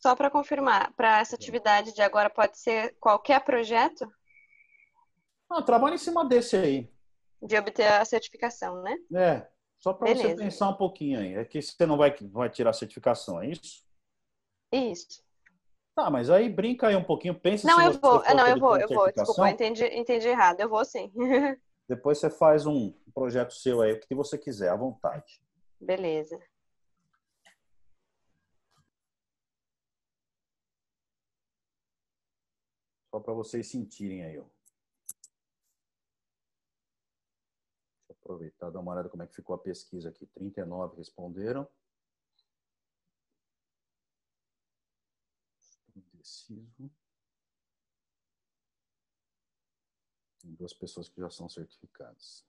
Só para confirmar, para essa atividade de agora pode ser qualquer projeto? Não, trabalha em cima desse aí de obter a certificação, né? É, só para você pensar um pouquinho aí. É que você não vai, vai tirar a certificação, é isso? Isso. Tá, mas aí brinca aí um pouquinho, pensa Não, eu vou, não, eu vou, eu vou, desculpa, eu entendi, entendi errado, eu vou sim. Depois você faz um projeto seu aí, o que você quiser, à vontade. Beleza. Só para vocês sentirem aí, ó. Aproveitar, dar uma olhada como é que ficou a pesquisa aqui. 39 responderam. Estou indeciso. Tem duas pessoas que já são certificadas.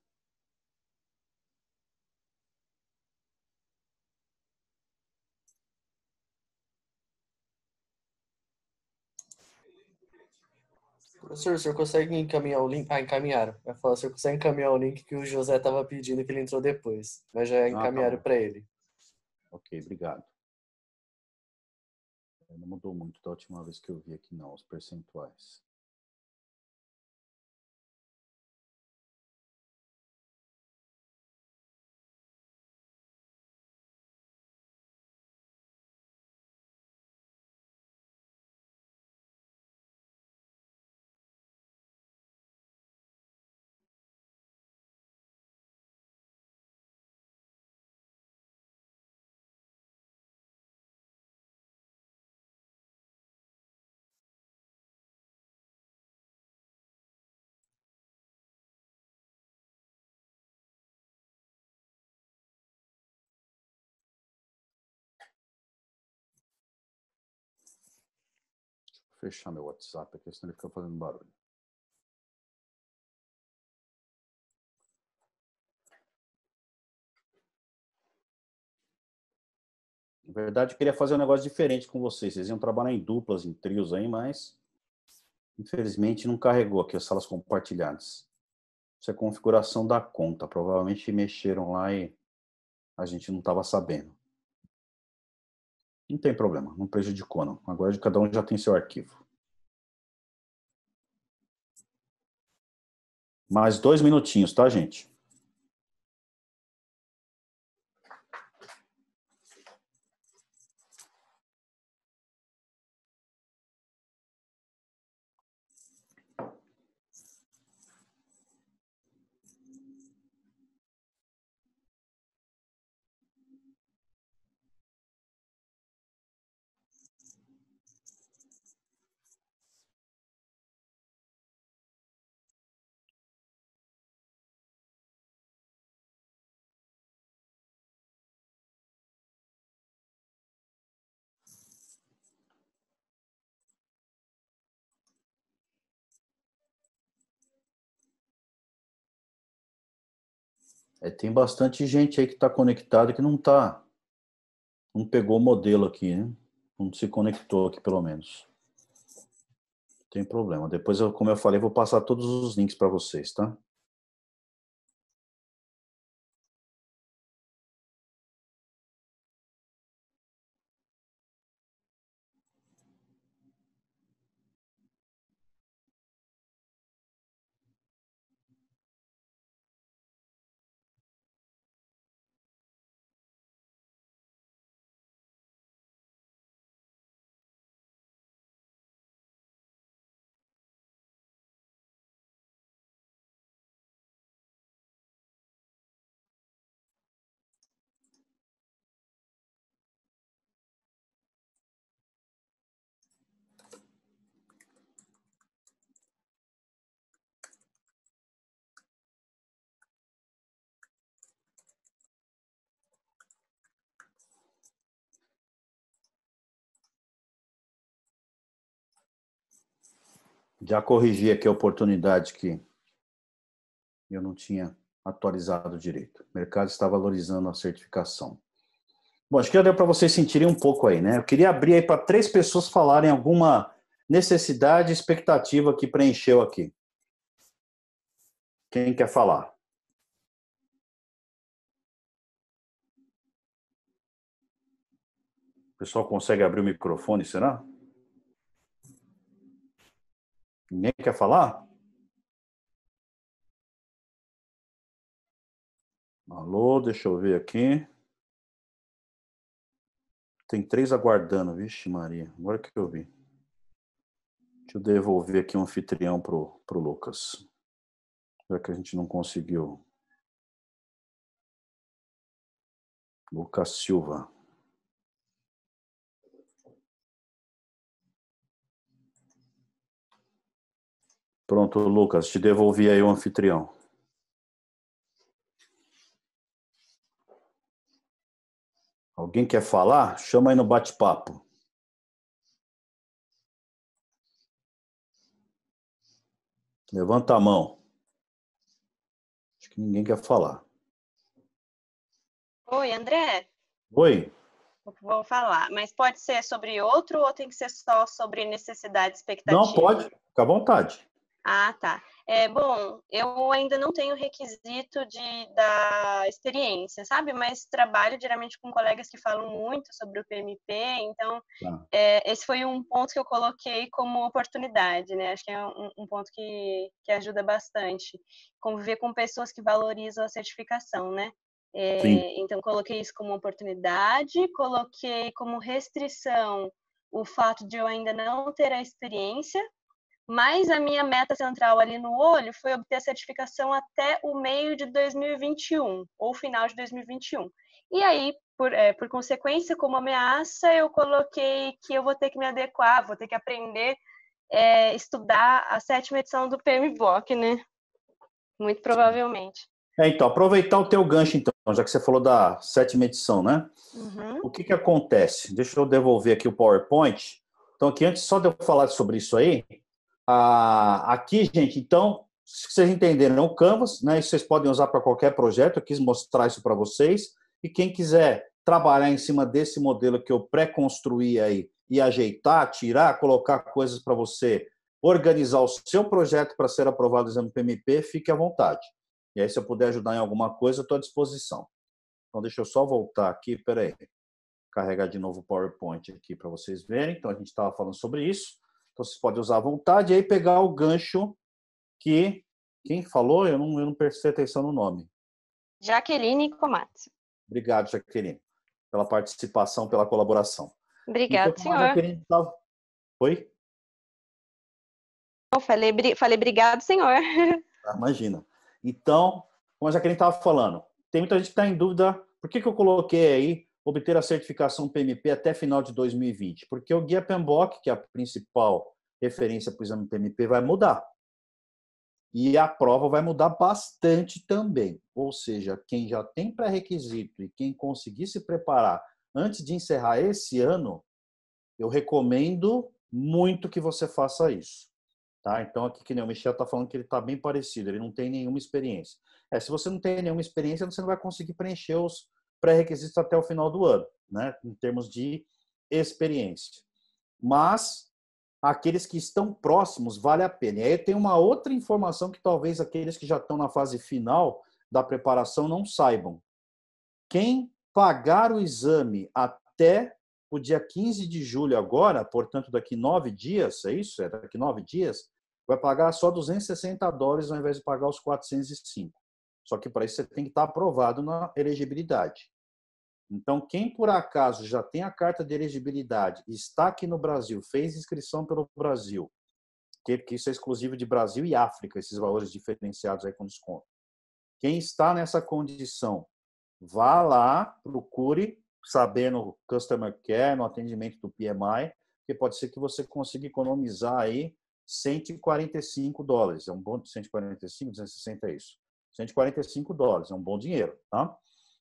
Professor, o senhor consegue encaminhar o link? Ah, encaminharam. Eu falar, o senhor consegue encaminhar o link que o José estava pedindo que ele entrou depois. Mas já encaminharam ah, tá para ele. Ok, obrigado. É, não mudou muito da última vez que eu vi aqui, não, os percentuais. fechar meu WhatsApp aqui, senão ele fica fazendo barulho. Na verdade, eu queria fazer um negócio diferente com vocês. Vocês iam trabalhar em duplas, em trios aí, mas infelizmente não carregou aqui as salas compartilhadas. Isso é configuração da conta. Provavelmente mexeram lá e a gente não estava sabendo. Não tem problema, não prejudicou não. Agora cada um já tem seu arquivo. Mais dois minutinhos, tá, gente? É, tem bastante gente aí que está conectada que não está. Não pegou o modelo aqui, né? Não se conectou aqui, pelo menos. Não tem problema. Depois, eu, como eu falei, vou passar todos os links para vocês, tá? Já corrigi aqui a oportunidade que eu não tinha atualizado direito. O mercado está valorizando a certificação. Bom, acho que já deu para vocês sentirem um pouco aí, né? Eu queria abrir aí para três pessoas falarem alguma necessidade, expectativa que preencheu aqui. Quem quer falar? O pessoal consegue abrir o microfone, será? Será? Ninguém quer falar? Alô, deixa eu ver aqui. Tem três aguardando, vixe Maria, agora que eu vi. Deixa eu devolver aqui um anfitrião pro, pro Lucas. Já que a gente não conseguiu. Lucas Silva. Pronto, Lucas, te devolvi aí o anfitrião. Alguém quer falar? Chama aí no bate-papo. Levanta a mão. Acho que ninguém quer falar. Oi, André. Oi. Vou falar, mas pode ser sobre outro ou tem que ser só sobre necessidade e expectativa? Não, pode, fica à vontade. Ah, tá. É, bom, eu ainda não tenho requisito de, da experiência, sabe? Mas trabalho geralmente com colegas que falam muito sobre o PMP, então ah. é, esse foi um ponto que eu coloquei como oportunidade, né? Acho que é um, um, ponto que, que ajuda bastante. Conviver com pessoas que valorizam a certificação, né? É, então, coloquei isso como oportunidade, coloquei como restrição o fato de eu ainda não ter a experiência, mas a minha meta central ali no olho foi obter a certificação até o meio de 2021, ou final de 2021. E aí, por, é, por consequência, como ameaça, eu coloquei que eu vou ter que me adequar, vou ter que aprender, é, estudar a sétima edição do PMBOK, né? Muito provavelmente. É, então, aproveitar o teu gancho, então, já que você falou da sétima edição, né? Uhum. O que, que acontece? Deixa eu devolver aqui o PowerPoint. Então, aqui, antes só de eu falar sobre isso aí, ah, aqui, gente, então, se vocês entenderam o Canvas, né? Isso vocês podem usar para qualquer projeto. Eu quis mostrar isso para vocês. E quem quiser trabalhar em cima desse modelo que eu pré-construí aí e ajeitar, tirar, colocar coisas para você organizar o seu projeto para ser aprovado no exame PMP, fique à vontade. E aí, se eu puder ajudar em alguma coisa, estou à disposição. Então, deixa eu só voltar aqui, peraí. Carregar de novo o PowerPoint aqui para vocês verem. Então, a gente estava falando sobre isso. Então vocês podem usar à vontade e aí pegar o gancho que quem falou, eu não, eu não prestei atenção no nome. Jaqueline Comates. Obrigado, Jaqueline, pela participação, pela colaboração. Obrigado, então, senhor. Jaqueline... Tá- Oi? Eu falei, falei obrigado, senhor. Ah, imagina. Então, como a Jaqueline estava falando, tem muita gente que está em dúvida, por que, que eu coloquei aí obter a certificação PMP até final de 2020, porque o guia PMBOK, que é a principal referência para o exame PMP, vai mudar. E a prova vai mudar bastante também. Ou seja, quem já tem pré-requisito e quem conseguir se preparar antes de encerrar esse ano, eu recomendo muito que você faça isso. Tá? Então, aqui que nem o Michel está falando que ele está bem parecido, ele não tem nenhuma experiência. É, se você não tem nenhuma experiência, você não vai conseguir preencher os, pré-requisitos até o final do ano, né, em termos de experiência. Mas aqueles que estão próximos vale a pena. E aí tem uma outra informação que talvez aqueles que já estão na fase final da preparação não saibam. Quem pagar o exame até o dia 15 de julho agora, portanto daqui nove dias, é isso? É daqui nove dias, vai pagar só 260 dólares ao invés de pagar os 405. Só que para isso você tem que estar aprovado na elegibilidade. Então, quem por acaso já tem a carta de elegibilidade, está aqui no Brasil, fez inscrição pelo Brasil, que, isso é exclusivo de Brasil e África, esses valores diferenciados aí com desconto. Quem está nessa condição, vá lá, procure saber no Customer Care, no atendimento do PMI, que pode ser que você consiga economizar aí 145 dólares. É um bom 145, 260 é isso. 145 dólares, é um bom dinheiro, tá?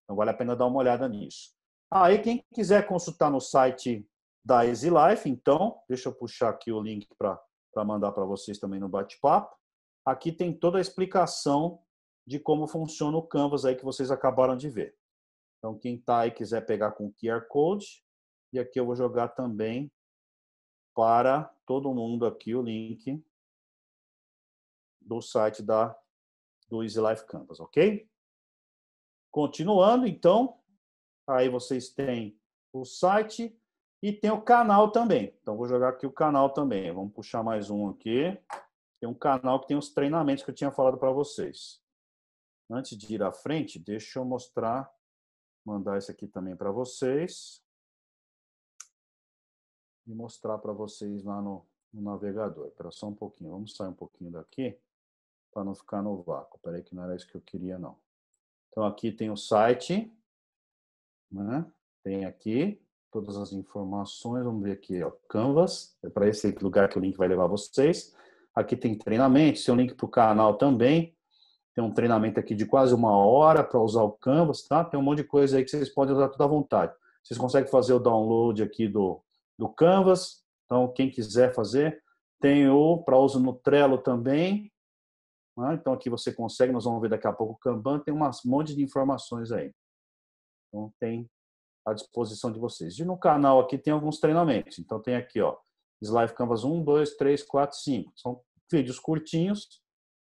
Então, vale a pena dar uma olhada nisso. Aí, ah, quem quiser consultar no site da Easy Life, então, deixa eu puxar aqui o link para mandar para vocês também no bate-papo. Aqui tem toda a explicação de como funciona o Canvas aí que vocês acabaram de ver. Então, quem está aí quiser pegar com o QR Code. E aqui eu vou jogar também para todo mundo aqui o link do site da, do Easy Life Canvas, ok? Continuando, então, aí vocês têm o site e tem o canal também. Então, vou jogar aqui o canal também. Vamos puxar mais um aqui. Tem um canal que tem os treinamentos que eu tinha falado para vocês. Antes de ir à frente, deixa eu mostrar, mandar esse aqui também para vocês. E mostrar para vocês lá no, no navegador. Espera só um pouquinho. Vamos sair um pouquinho daqui para não ficar no vácuo. Espera aí que não era isso que eu queria, não. Então, aqui tem o site, né? tem aqui todas as informações, vamos ver aqui, ó, Canvas, é para esse lugar que o link vai levar vocês. Aqui tem treinamento, tem link para o canal também. Tem um treinamento aqui de quase uma hora para usar o Canvas, tá? Tem um monte de coisa aí que vocês podem usar tudo à vontade. Vocês conseguem fazer o download aqui do, do Canvas. Então, quem quiser fazer, tem o para uso no Trello também. Né? Então, aqui você consegue, nós vamos ver daqui a pouco o Kanban, tem um monte de informações aí. Então, tem à disposição de vocês. E no canal aqui tem alguns treinamentos. Então, tem aqui, ó, Slide Canvas 1, 2, 3, 4, 5. São vídeos curtinhos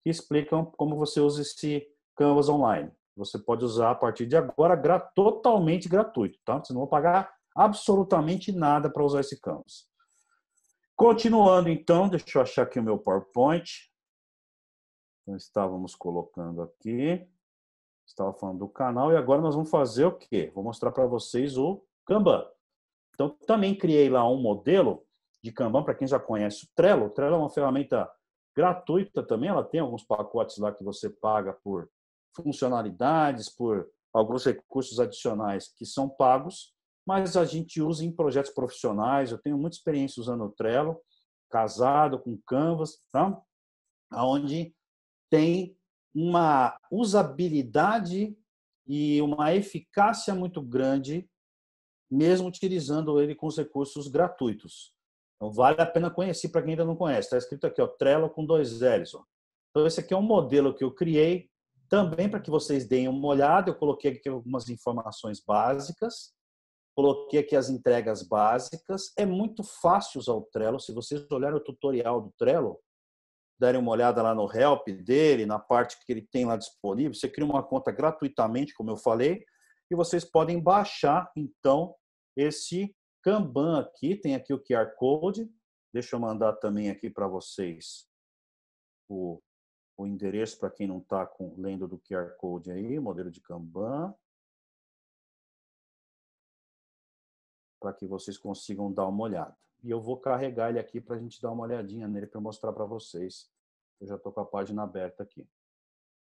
que explicam como você usa esse Canvas online. Você pode usar a partir de agora grat totalmente gratuito, tá? Você não vai pagar absolutamente nada para usar esse Canvas. Continuando então, deixa eu achar aqui o meu PowerPoint. Então, estávamos colocando aqui, estava falando do canal, e agora nós vamos fazer o quê? Vou mostrar para vocês o Kanban. Então, também criei lá um modelo de Kanban, para quem já conhece o Trello. O Trello é uma ferramenta gratuita também, ela tem alguns pacotes lá que você paga por funcionalidades, por alguns recursos adicionais que são pagos, mas a gente usa em projetos profissionais. Eu tenho muita experiência usando o Trello, casado com Canvas, tá? Aonde tem uma usabilidade e uma eficácia muito grande, mesmo utilizando ele com os recursos gratuitos. Então, vale a pena conhecer para quem ainda não conhece. Está escrito aqui, ó, Trello com dois L's. Ó. Então, esse aqui é um modelo que eu criei também para que vocês deem uma olhada. Eu coloquei aqui algumas informações básicas, coloquei aqui as entregas básicas. É muito fácil usar o Trello. Se vocês olharem o tutorial do Trello, derem uma olhada lá no help dele, na parte que ele tem lá disponível, você cria uma conta gratuitamente, como eu falei, e vocês podem baixar, então, esse Kanban aqui, tem aqui o QR Code, deixa eu mandar também aqui para vocês o, o endereço para quem não está lendo do QR Code aí, modelo de Kanban. Para que vocês consigam dar uma olhada e eu vou carregar ele aqui para a gente dar uma olhadinha nele para mostrar para vocês. Eu já estou com a página aberta aqui.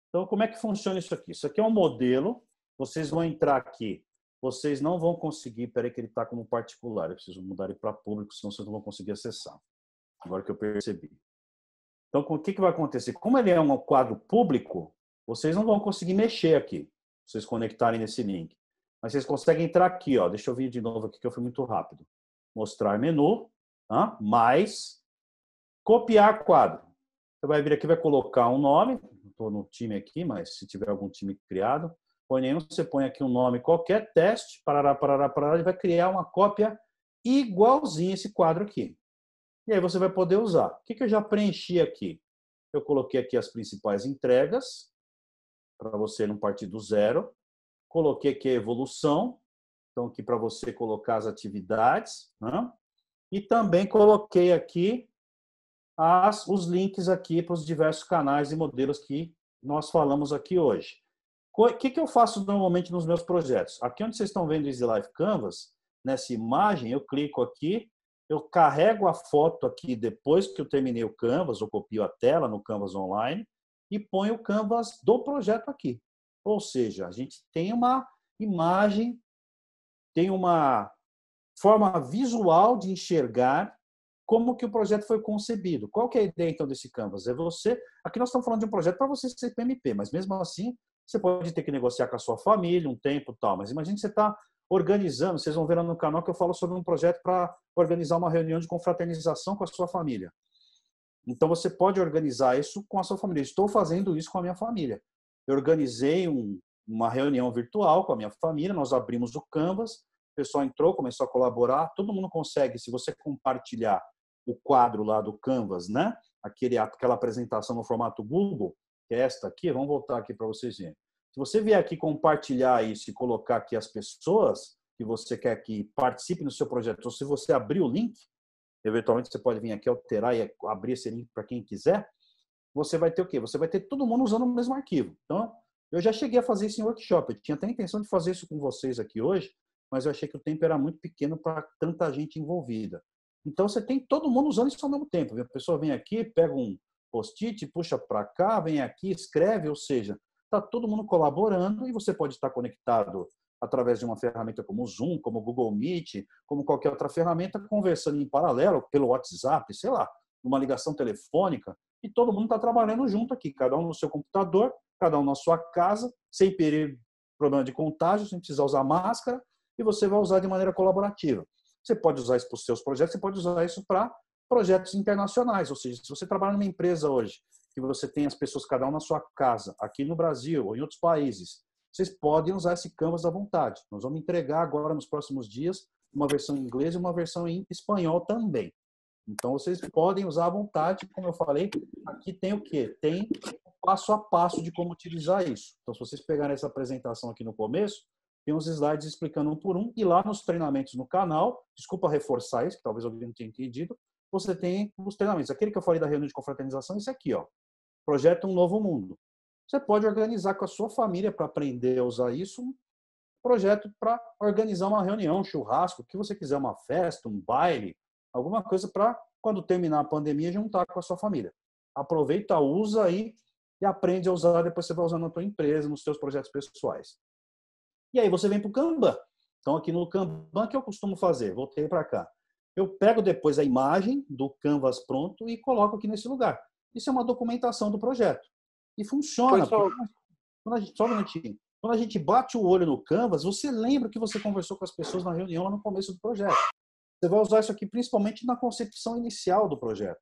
Então, como é que funciona isso aqui? Isso aqui é um modelo. Vocês vão entrar aqui. Vocês não vão conseguir. Peraí, que ele está como particular. Eu preciso mudar ele para público, senão vocês não vão conseguir acessar. Agora que eu percebi. Então, o que, que vai acontecer? Como ele é um quadro público, vocês não vão conseguir mexer aqui. Vocês conectarem nesse link. Mas vocês conseguem entrar aqui, ó. Deixa eu vir de novo aqui, que eu fui muito rápido mostrar menu, tá? mais copiar quadro. Você vai vir aqui, vai colocar um nome, estou no time aqui, mas se tiver algum time criado, põe nenhum, você põe aqui um nome qualquer, teste, parará, parará, parará, ele vai criar uma cópia igualzinha esse quadro aqui. E aí você vai poder usar. O que, que eu já preenchi aqui? Eu coloquei aqui as principais entregas, para você não partir do zero. Coloquei aqui a evolução, então, aqui para você colocar as atividades. Né? E também coloquei aqui as, os links aqui para os diversos canais e modelos que nós falamos aqui hoje. O que, que eu faço normalmente nos meus projetos? Aqui onde vocês estão vendo o Easy Life Canvas, nessa imagem, eu clico aqui, eu carrego a foto aqui depois que eu terminei o Canvas, ou copio a tela no Canvas Online, e ponho o Canvas do projeto aqui. Ou seja, a gente tem uma imagem tem uma forma visual de enxergar como que o projeto foi concebido. Qual que é a ideia, então, desse Canvas? É você... Aqui nós estamos falando de um projeto para você ser PMP, mas mesmo assim, você pode ter que negociar com a sua família um tempo tal, mas imagine que você está organizando, vocês vão ver no canal que eu falo sobre um projeto para organizar uma reunião de confraternização com a sua família. Então você pode organizar isso com a sua família. Estou fazendo isso com a minha família. Eu organizei um, uma reunião virtual com a minha família, nós abrimos o Canvas, o pessoal entrou, começou a colaborar, todo mundo consegue, se você compartilhar o quadro lá do Canvas, né? Aquele, aquela apresentação no formato Google, que é esta aqui, vamos voltar aqui para vocês verem. Se você vier aqui compartilhar isso e colocar aqui as pessoas que você quer que participe no seu projeto, ou se você abrir o link, eventualmente você pode vir aqui alterar e abrir esse link para quem quiser, você vai ter o quê? Você vai ter todo mundo usando o mesmo arquivo. Então, eu já cheguei a fazer isso em workshop, eu tinha até a intenção de fazer isso com vocês aqui hoje, mas eu achei que o tempo era muito pequeno para tanta gente envolvida. Então você tem todo mundo usando isso ao mesmo tempo. A pessoa vem aqui, pega um post-it, puxa para cá, vem aqui, escreve, ou seja, está todo mundo colaborando e você pode estar conectado através de uma ferramenta como o Zoom, como o Google Meet, como qualquer outra ferramenta, conversando em paralelo, pelo WhatsApp, sei lá numa ligação telefônica, e todo mundo está trabalhando junto aqui, cada um no seu computador, cada um na sua casa, sem perigo, problema de contágio, sem precisar usar máscara, e você vai usar de maneira colaborativa. Você pode usar isso para os seus projetos, você pode usar isso para projetos internacionais, ou seja, se você trabalha numa empresa hoje, que você tem as pessoas cada um na sua casa, aqui no Brasil ou em outros países, vocês podem usar esse Canvas à vontade. Nós vamos entregar agora nos próximos dias uma versão em inglês e uma versão em espanhol também. Então vocês podem usar à vontade, como eu falei, aqui tem o quê? Tem passo a passo de como utilizar isso. Então se vocês pegarem essa apresentação aqui no começo, tem uns slides explicando um por um e lá nos treinamentos no canal, desculpa reforçar isso, que talvez alguém não tenha entendido, você tem os treinamentos. Aquele que eu falei da reunião de confraternização, esse aqui, ó. Projeto um novo mundo. Você pode organizar com a sua família para aprender a usar isso, um projeto para organizar uma reunião, um churrasco, o que você quiser, uma festa, um baile, alguma coisa para quando terminar a pandemia juntar com a sua família. Aproveita, usa aí e aprende a usar, depois você vai usando na tua empresa, nos seus projetos pessoais. E aí você vem para o Kanban. Então, aqui no Kanban, o que eu costumo fazer? Voltei para cá. Eu pego depois a imagem do canvas pronto e coloco aqui nesse lugar. Isso é uma documentação do projeto. E funciona. Só... Quando a gente, só um minutinho. Quando a gente bate o olho no canvas, você lembra que você conversou com as pessoas na reunião lá no começo do projeto. Você vai usar isso aqui principalmente na concepção inicial do projeto.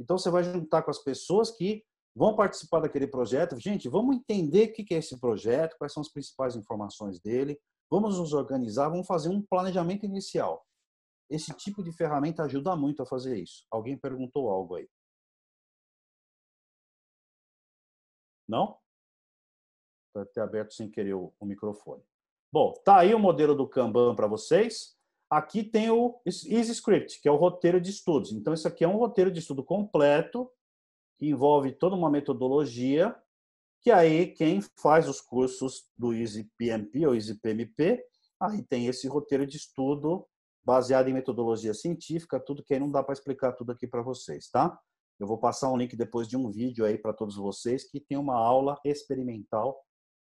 Então, você vai juntar com as pessoas que vão participar daquele projeto. Gente, vamos entender o que é esse projeto, quais são as principais informações dele, vamos nos organizar, vamos fazer um planejamento inicial. Esse tipo de ferramenta ajuda muito a fazer isso. Alguém perguntou algo aí? Não? Está até aberto sem querer o, o microfone. Bom, tá aí o modelo do Kanban para vocês. Aqui tem o Easy Script, que é o roteiro de estudos. Então, isso aqui é um roteiro de estudo completo, que envolve toda uma metodologia, que aí quem faz os cursos do Easy PMP ou Easy PMP, aí tem esse roteiro de estudo baseado em metodologia científica, tudo que aí não dá para explicar tudo aqui para vocês, tá? Eu vou passar um link depois de um vídeo aí para todos vocês que tem uma aula experimental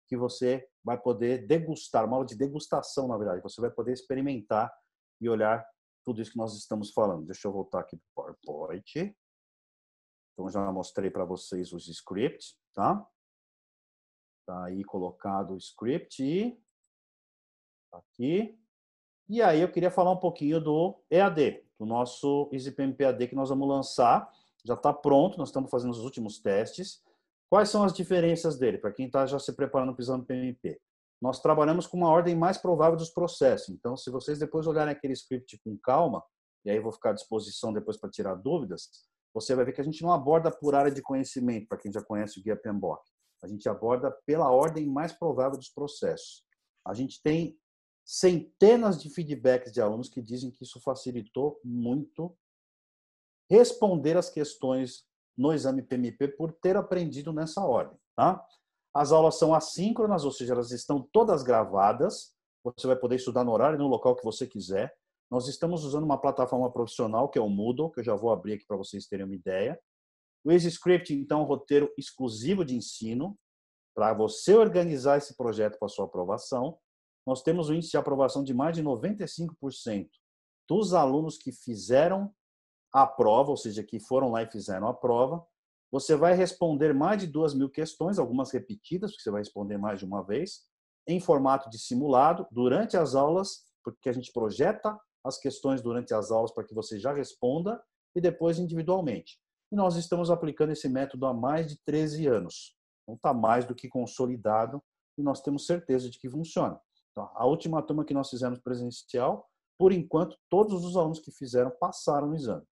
que você vai poder degustar, uma aula de degustação, na verdade. Você vai poder experimentar e olhar tudo isso que nós estamos falando. Deixa eu voltar aqui para o PowerPoint. Então, já mostrei para vocês os scripts, tá? Tá aí colocado o script e tá aqui. E aí eu queria falar um pouquinho do EAD, do nosso EasyPMPAD que nós vamos lançar. Já está pronto, nós estamos fazendo os últimos testes. Quais são as diferenças dele, para quem está já se preparando para o exame PMP? nós trabalhamos com uma ordem mais provável dos processos. Então, se vocês depois olharem aquele script com calma, e aí eu vou ficar à disposição depois para tirar dúvidas, você vai ver que a gente não aborda por área de conhecimento, para quem já conhece o Guia Pembok. A gente aborda pela ordem mais provável dos processos. A gente tem centenas de feedbacks de alunos que dizem que isso facilitou muito responder as questões no exame PMP por ter aprendido nessa ordem, tá? As aulas são assíncronas, ou seja, elas estão todas gravadas. Você vai poder estudar no horário e no local que você quiser. Nós estamos usando uma plataforma profissional, que é o Moodle, que eu já vou abrir aqui para vocês terem uma ideia. O EasyScript, então, é um roteiro exclusivo de ensino para você organizar esse projeto para sua aprovação. Nós temos um índice de aprovação de mais de 95% dos alunos que fizeram a prova, ou seja, que foram lá e fizeram a prova. Você vai responder mais de duas mil questões, algumas repetidas, porque você vai responder mais de uma vez, em formato de simulado, durante as aulas, porque a gente projeta as questões durante as aulas para que você já responda, e depois individualmente. E nós estamos aplicando esse método há mais de 13 anos. Então está mais do que consolidado e nós temos certeza de que funciona. Então, a última turma que nós fizemos presencial, por enquanto, todos os alunos que fizeram passaram no exame.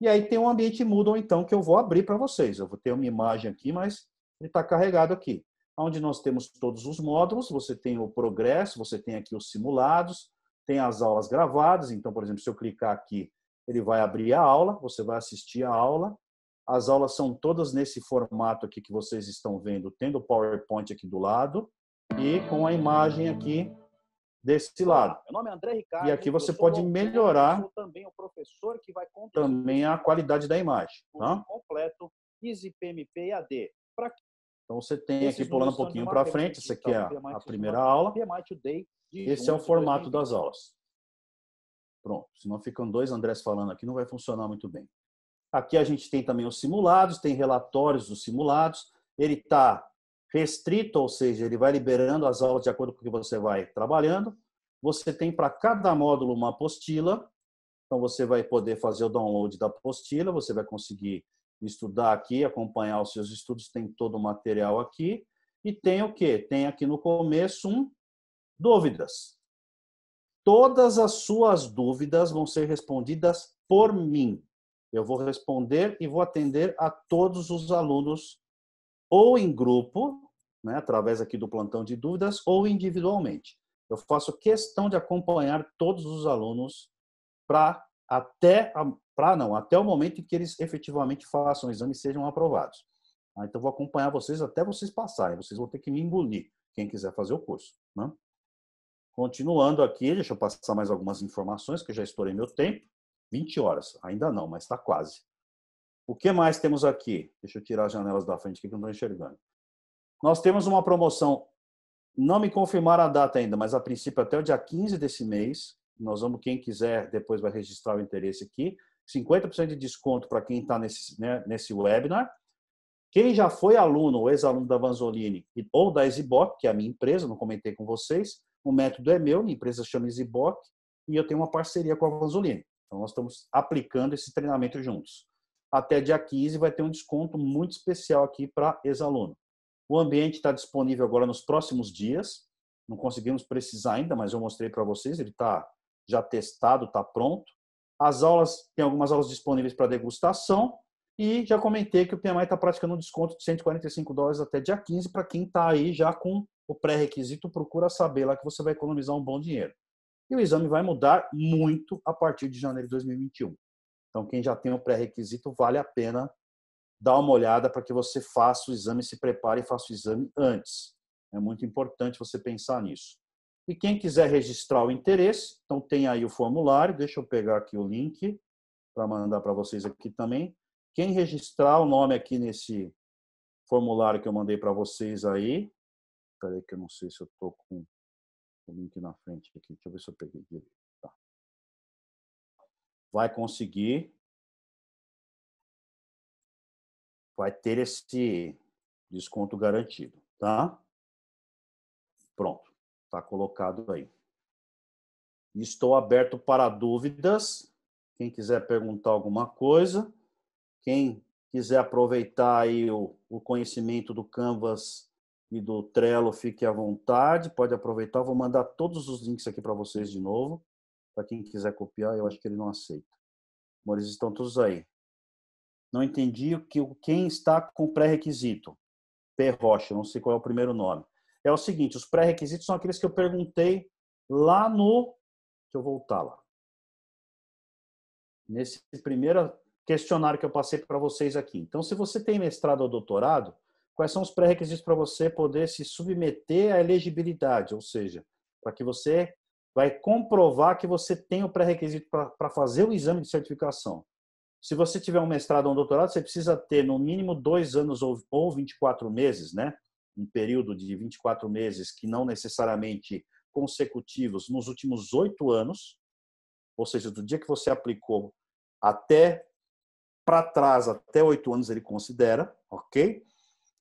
E aí tem um ambiente Moodle, então, que eu vou abrir para vocês. Eu vou ter uma imagem aqui, mas ele está carregado aqui. Onde nós temos todos os módulos, você tem o progresso, você tem aqui os simulados, tem as aulas gravadas. Então, por exemplo, se eu clicar aqui, ele vai abrir a aula, você vai assistir a aula. As aulas são todas nesse formato aqui que vocês estão vendo, tendo o PowerPoint aqui do lado e com a imagem aqui desse lado. Meu nome é André Ricardo. E aqui você pode melhorar também o professor que vai também a qualidade da imagem, tá? Completo EasyPMP AD. Pra... Então você tem aqui pulando um pouquinho para frente, essa aqui é a, a primeira aula. Esse é o formato das aulas. Pronto, senão ficam dois Andrés falando aqui, não vai funcionar muito bem. Aqui a gente tem também os simulados, tem relatórios dos simulados. Ele está restrito, ou seja, ele vai liberando as aulas de acordo com o que você vai trabalhando. Você tem para cada módulo uma apostila, então você vai poder fazer o download da apostila, você vai conseguir estudar aqui, acompanhar os seus estudos, tem todo o material aqui. E tem o que? Tem aqui no começo um dúvidas. Todas as suas dúvidas vão ser respondidas por mim. Eu vou responder e vou atender a todos os alunos ou em grupo, né, através aqui do plantão de dúvidas, ou individualmente. Eu faço questão de acompanhar todos os alunos para até para não até o momento em que eles efetivamente façam o exame e sejam aprovados. Ah, então vou acompanhar vocês até vocês passarem. Vocês vão ter que me engolir quem quiser fazer o curso. Né? Continuando aqui, deixa eu passar mais algumas informações que já estourei meu tempo. 20 horas, ainda não, mas está quase. O que mais temos aqui? Deixa eu tirar as janelas da frente aqui que não estou enxergando. Nós temos uma promoção, não me confirmaram a data ainda, mas a princípio até o dia 15 desse mês. Nós vamos, quem quiser, depois vai registrar o interesse aqui. 50% de desconto para quem está nesse, né, nesse webinar. Quem já foi aluno ou ex-aluno da Vanzolini ou da Exiboc, que é a minha empresa, não comentei com vocês, o método é meu, minha empresa chama Exiboc e eu tenho uma parceria com a Vanzolini. Então, nós estamos aplicando esse treinamento juntos até dia 15 vai ter um desconto muito especial aqui para ex-aluno. O ambiente está disponível agora nos próximos dias. Não conseguimos precisar ainda, mas eu mostrei para vocês. Ele está já testado, está pronto. As aulas, tem algumas aulas disponíveis para degustação. E já comentei que o PMI está praticando um desconto de 145 dólares até dia 15 para quem está aí já com o pré-requisito, procura saber lá que você vai economizar um bom dinheiro. E o exame vai mudar muito a partir de janeiro de 2021. Então, quem já tem o pré-requisito, vale a pena dar uma olhada para que você faça o exame, se prepare e faça o exame antes. É muito importante você pensar nisso. E quem quiser registrar o interesse, então tem aí o formulário, deixa eu pegar aqui o link para mandar para vocês aqui também. Quem registrar o nome aqui nesse formulário que eu mandei para vocês aí, peraí que eu não sei se eu estou com o link na frente aqui, deixa eu ver se eu peguei direito vai conseguir, vai ter esse desconto garantido, tá? Pronto, está colocado aí. Estou aberto para dúvidas. Quem quiser perguntar alguma coisa, quem quiser aproveitar aí o, o conhecimento do Canvas e do Trello, fique à vontade, pode aproveitar. Vou mandar todos os links aqui para vocês de novo para quem quiser copiar, eu acho que ele não aceita. Amores, estão todos aí. Não entendi o que quem está com pré-requisito. P. Rocha, não sei qual é o primeiro nome. É o seguinte, os pré-requisitos são aqueles que eu perguntei lá no... Deixa eu voltar lá. Nesse primeiro questionário que eu passei para vocês aqui. Então, se você tem mestrado ou doutorado, quais são os pré-requisitos para você poder se submeter à elegibilidade, ou seja, para que você vai comprovar que você tem o pré-requisito para fazer o exame de certificação. Se você tiver um mestrado ou um doutorado, você precisa ter no mínimo dois anos ou, ou 24 meses, né? Um período de 24 meses que não necessariamente consecutivos nos últimos oito anos, ou seja, do dia que você aplicou até para trás, até oito anos ele considera, ok?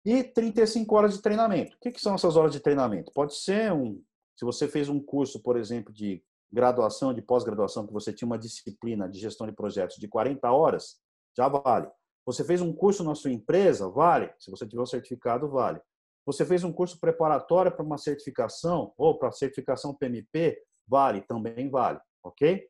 E 35 horas de treinamento. O que, que são essas horas de treinamento? Pode ser um se você fez um curso, por exemplo, de graduação, de pós-graduação, que você tinha uma disciplina de gestão de projetos de 40 horas, já vale. Você fez um curso na sua empresa, vale. Se você tiver um certificado, vale. Você fez um curso preparatório para uma certificação ou para certificação PMP, vale, também vale, ok?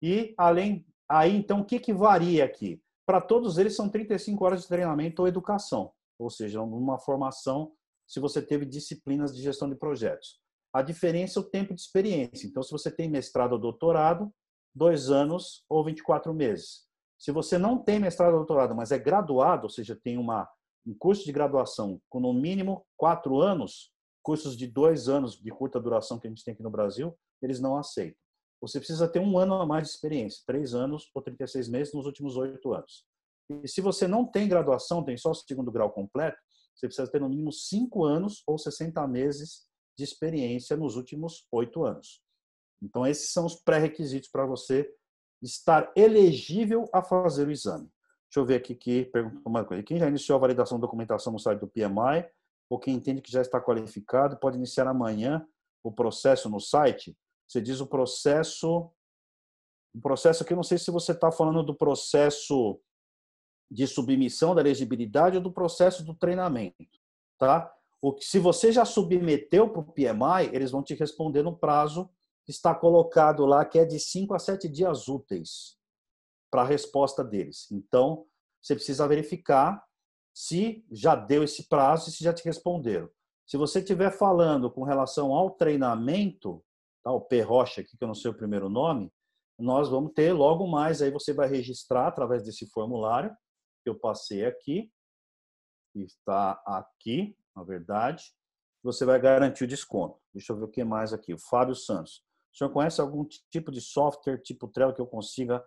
E além, aí então o que, que varia aqui? Para todos eles são 35 horas de treinamento ou educação, ou seja, uma formação se você teve disciplinas de gestão de projetos. A diferença é o tempo de experiência. Então, se você tem mestrado ou doutorado, dois anos ou 24 meses. Se você não tem mestrado ou doutorado, mas é graduado, ou seja, tem uma, um curso de graduação com no mínimo quatro anos, cursos de dois anos de curta duração que a gente tem aqui no Brasil, eles não aceitam. Você precisa ter um ano a mais de experiência, três anos ou 36 meses nos últimos oito anos. E se você não tem graduação, tem só o segundo grau completo, você precisa ter no mínimo cinco anos ou 60 meses de experiência nos últimos oito anos. Então, esses são os pré-requisitos para você estar elegível a fazer o exame. Deixa eu ver aqui que pergunta uma coisa. Quem já iniciou a validação da documentação no site do PMI ou quem entende que já está qualificado pode iniciar amanhã o processo no site? Você diz o processo. O processo aqui, eu não sei se você está falando do processo de submissão da elegibilidade ou do processo do treinamento, tá? O que, se você já submeteu para o PMI, eles vão te responder no prazo que está colocado lá, que é de 5 a 7 dias úteis para a resposta deles. Então, você precisa verificar se já deu esse prazo e se já te responderam. Se você estiver falando com relação ao treinamento, tá, o P. Rocha aqui, que eu não sei o primeiro nome, nós vamos ter logo mais, aí você vai registrar através desse formulário que eu passei aqui, que está aqui, na verdade, você vai garantir o desconto. Deixa eu ver o que mais aqui. O Fábio Santos. O senhor conhece algum tipo de software, tipo Trello, que eu consiga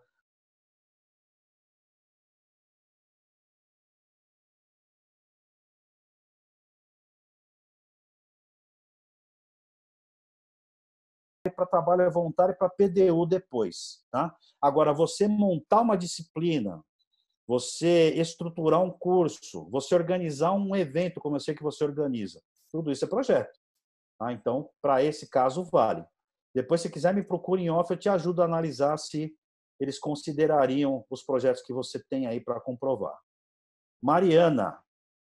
para trabalho voluntário e para PDU depois, tá? Agora você montar uma disciplina você estruturar um curso, você organizar um evento, como eu sei que você organiza. Tudo isso é projeto. Tá? Então, para esse caso, vale. Depois, se quiser, me procure em off, eu te ajudo a analisar se eles considerariam os projetos que você tem aí para comprovar. Mariana,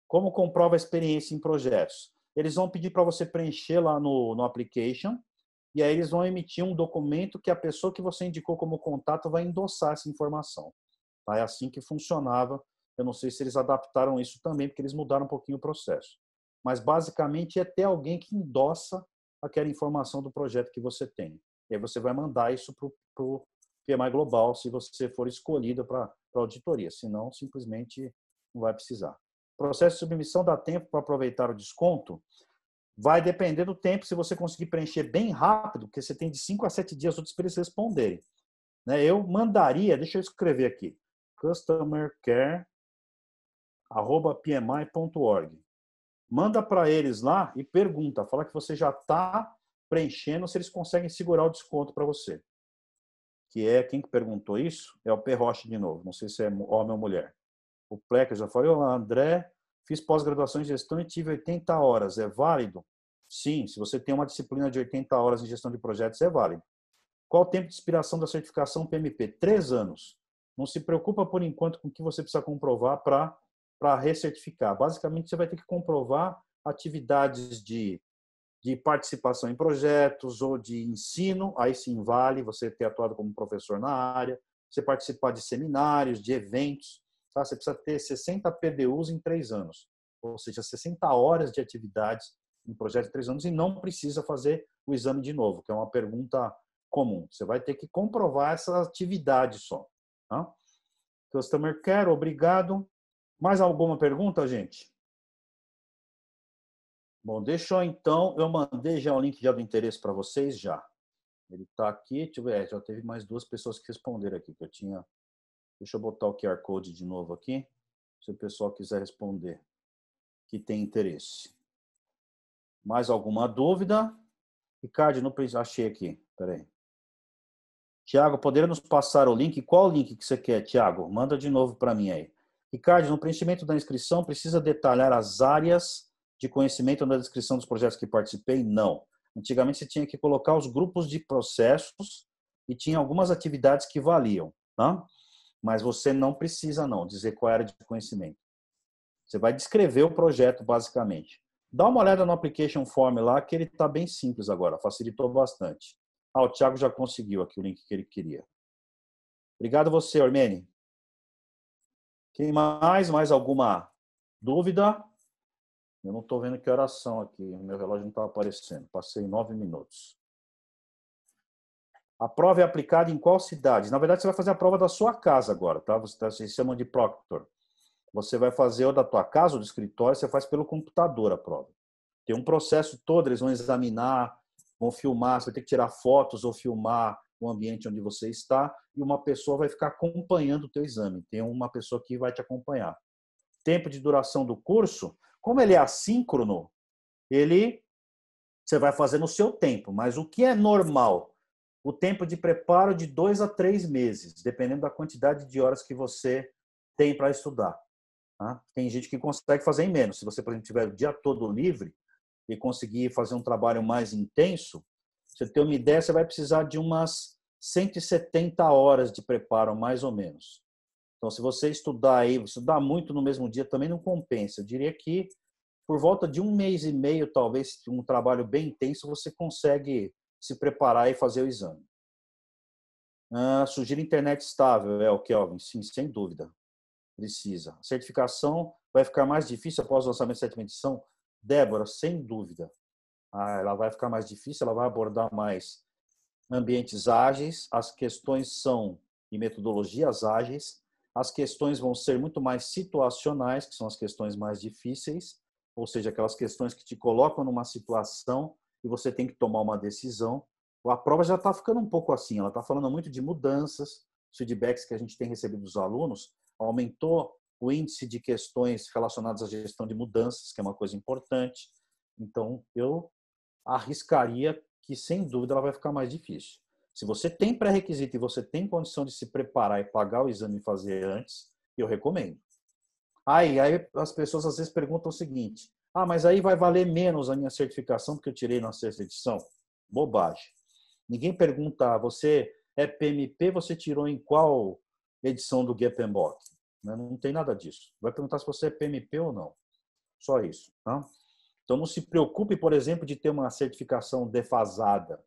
como comprova a experiência em projetos? Eles vão pedir para você preencher lá no, no application, e aí eles vão emitir um documento que a pessoa que você indicou como contato vai endossar essa informação. Tá? É assim que funcionava. Eu não sei se eles adaptaram isso também, porque eles mudaram um pouquinho o processo. Mas, basicamente, é ter alguém que endossa aquela informação do projeto que você tem. E aí você vai mandar isso para o PMI Global, se você for escolhido para auditoria. Senão, simplesmente, não vai precisar. processo de submissão dá tempo para aproveitar o desconto? Vai depender do tempo, se você conseguir preencher bem rápido, porque você tem de 5 a 7 dias outros para eles responderem. Né? Eu mandaria, deixa eu escrever aqui, customercare.pmi.org. Manda para eles lá e pergunta, fala que você já está preenchendo, se eles conseguem segurar o desconto para você. Que é, quem que perguntou isso? É o Perroche de novo, não sei se é homem ou mulher. O Pleca já falou, olá André, fiz pós-graduação em gestão e tive 80 horas, é válido? Sim, se você tem uma disciplina de 80 horas em gestão de projetos, é válido. Qual o tempo de expiração da certificação PMP? Três anos. Não se preocupa por enquanto com o que você precisa comprovar para para recertificar. Basicamente, você vai ter que comprovar atividades de, de participação em projetos ou de ensino, aí sim vale você ter atuado como professor na área, você participar de seminários, de eventos, tá? você precisa ter 60 PDUs em três anos, ou seja, 60 horas de atividades em projeto em três anos e não precisa fazer o exame de novo, que é uma pergunta comum. Você vai ter que comprovar essa atividade só. Tá? Customer Care, obrigado. Mais alguma pergunta, gente? Bom, deixa eu então, eu mandei já o link já do interesse para vocês já. Ele está aqui, deixa eu ver, é, já teve mais duas pessoas que responderam aqui, que eu tinha. Deixa eu botar o QR Code de novo aqui, se o pessoal quiser responder, que tem interesse. Mais alguma dúvida? Ricardo, não achei aqui, peraí. Tiago, poderia nos passar o link? Qual o link que você quer, Tiago? Manda de novo para mim aí. Ricardo, no preenchimento da inscrição, precisa detalhar as áreas de conhecimento na descrição dos projetos que participei? Não. Antigamente você tinha que colocar os grupos de processos e tinha algumas atividades que valiam, tá? mas você não precisa não dizer qual área de conhecimento. Você vai descrever o projeto basicamente. Dá uma olhada no application form lá que ele está bem simples agora, facilitou bastante. Ah, o Thiago já conseguiu aqui o link que ele queria. Obrigado você, Ormene. Quem mais? Mais alguma dúvida? Eu não estou vendo que oração aqui. Meu relógio não está aparecendo. Passei nove minutos. A prova é aplicada em qual cidade? Na verdade, você vai fazer a prova da sua casa agora, tá? Você está se chama de proctor. Você vai fazer ou da tua casa ou do escritório, você faz pelo computador a prova. Tem um processo todo, eles vão examinar vão filmar, você vai ter que tirar fotos ou filmar o ambiente onde você está e uma pessoa vai ficar acompanhando o teu exame. Tem uma pessoa que vai te acompanhar. Tempo de duração do curso, como ele é assíncrono, ele você vai fazer no seu tempo, mas o que é normal? O tempo de preparo é de dois a três meses, dependendo da quantidade de horas que você tem para estudar. Tá? Tem gente que consegue fazer em menos. Se você, por exemplo, tiver o dia todo livre, e conseguir fazer um trabalho mais intenso, você ter uma ideia, você vai precisar de umas 170 horas de preparo, mais ou menos. Então, se você estudar aí, estudar muito no mesmo dia também não compensa. Eu diria que por volta de um mês e meio, talvez, um trabalho bem intenso, você consegue se preparar e fazer o exame. Ah, sugiro internet estável, é o Kelvin, sim, sem dúvida. Precisa. A certificação vai ficar mais difícil após o lançamento da sétima edição? Débora, sem dúvida. Ah, ela vai ficar mais difícil, ela vai abordar mais ambientes ágeis, as questões são e metodologias ágeis, as questões vão ser muito mais situacionais, que são as questões mais difíceis, ou seja, aquelas questões que te colocam numa situação e você tem que tomar uma decisão. A prova já está ficando um pouco assim, ela está falando muito de mudanças, feedbacks que a gente tem recebido dos alunos, aumentou o índice de questões relacionadas à gestão de mudanças, que é uma coisa importante. Então, eu arriscaria que, sem dúvida, ela vai ficar mais difícil. Se você tem pré-requisito e você tem condição de se preparar e pagar o exame e fazer antes, eu recomendo. Aí, aí as pessoas às vezes perguntam o seguinte: ah, mas aí vai valer menos a minha certificação porque eu tirei na sexta edição? Bobagem. Ninguém pergunta, ah, você é PMP, você tirou em qual edição do Gepenbock? Né? Não tem nada disso. Vai perguntar se você é PMP ou não. Só isso. Tá? Então não se preocupe, por exemplo, de ter uma certificação defasada,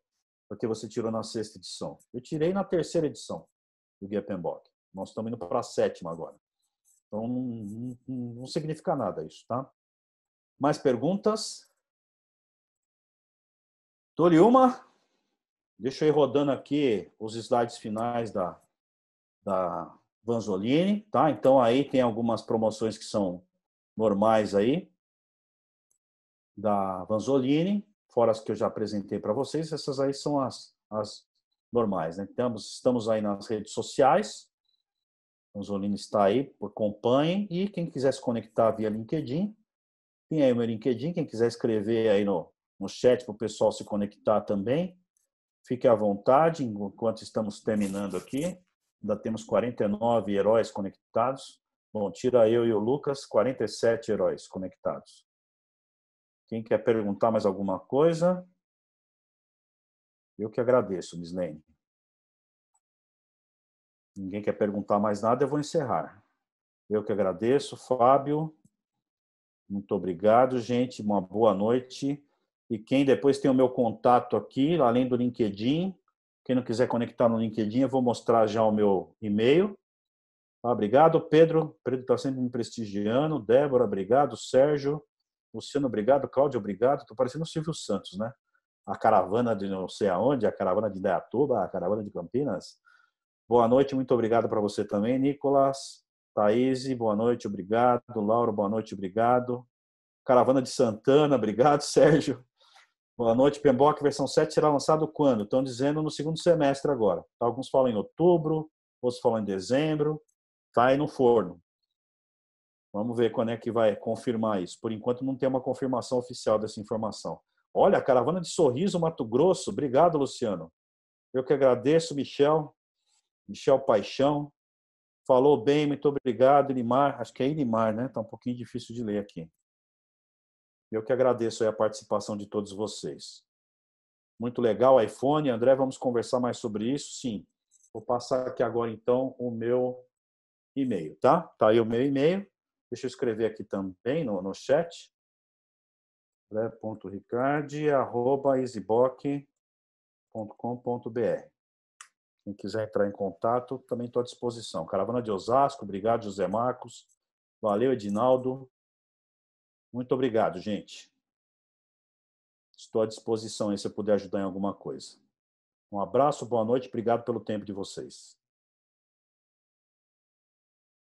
porque você tirou na sexta edição. Eu tirei na terceira edição do Guia Pembok. Nós estamos indo para a sétima agora. Então não, não, não significa nada isso, tá? Mais perguntas? dou uma. Deixa eu ir rodando aqui os slides finais da, da, Vanzolini, tá? Então aí tem algumas promoções que são normais aí da Vanzolini, fora as que eu já apresentei para vocês, essas aí são as, as normais, né? Estamos, estamos aí nas redes sociais, Vanzolini está aí, acompanhem, e quem quiser se conectar via LinkedIn, tem aí o meu LinkedIn, quem quiser escrever aí no, no chat para o pessoal se conectar também, fique à vontade enquanto estamos terminando aqui ainda temos 49 heróis conectados. Bom, tira eu e o Lucas, 47 heróis conectados. Quem quer perguntar mais alguma coisa? Eu que agradeço, Mislene. Ninguém quer perguntar mais nada, eu vou encerrar. Eu que agradeço, Fábio. Muito obrigado, gente. Uma boa noite. E quem depois tem o meu contato aqui, além do LinkedIn, quem não quiser conectar no LinkedIn, eu vou mostrar já o meu e-mail. Obrigado, Pedro. Pedro está sempre me prestigiando. Débora, obrigado. Sérgio, Luciano, obrigado. Cláudio, obrigado. Estou parecendo o Silvio Santos, né? A caravana de não sei aonde, a caravana de Dayatuba, a caravana de Campinas. Boa noite, muito obrigado para você também, Nicolas. Thaís, boa noite, obrigado. Laura, boa noite, obrigado. Caravana de Santana, obrigado, Sérgio. Boa noite, Pembok. Versão 7 será lançado quando? Estão dizendo no segundo semestre agora. Tá, alguns falam em outubro, outros falam em dezembro. Está aí no forno. Vamos ver quando é que vai confirmar isso. Por enquanto, não tem uma confirmação oficial dessa informação. Olha, caravana de sorriso Mato Grosso. Obrigado, Luciano. Eu que agradeço, Michel. Michel Paixão. Falou bem, muito obrigado, Inimar. Acho que é Inimar, né? Está um pouquinho difícil de ler aqui. Eu que agradeço a participação de todos vocês. Muito legal, iPhone. André, vamos conversar mais sobre isso? Sim. Vou passar aqui agora, então, o meu e-mail, tá? Tá aí o meu e-mail. Deixa eu escrever aqui também no, no chat. André.ricardi.com.br Quem quiser entrar em contato, também estou à disposição. Caravana de Osasco, obrigado, José Marcos. Valeu, Edinaldo. Muito obrigado, gente. Estou à disposição aí se eu puder ajudar em alguma coisa. Um abraço, boa noite, obrigado pelo tempo de vocês.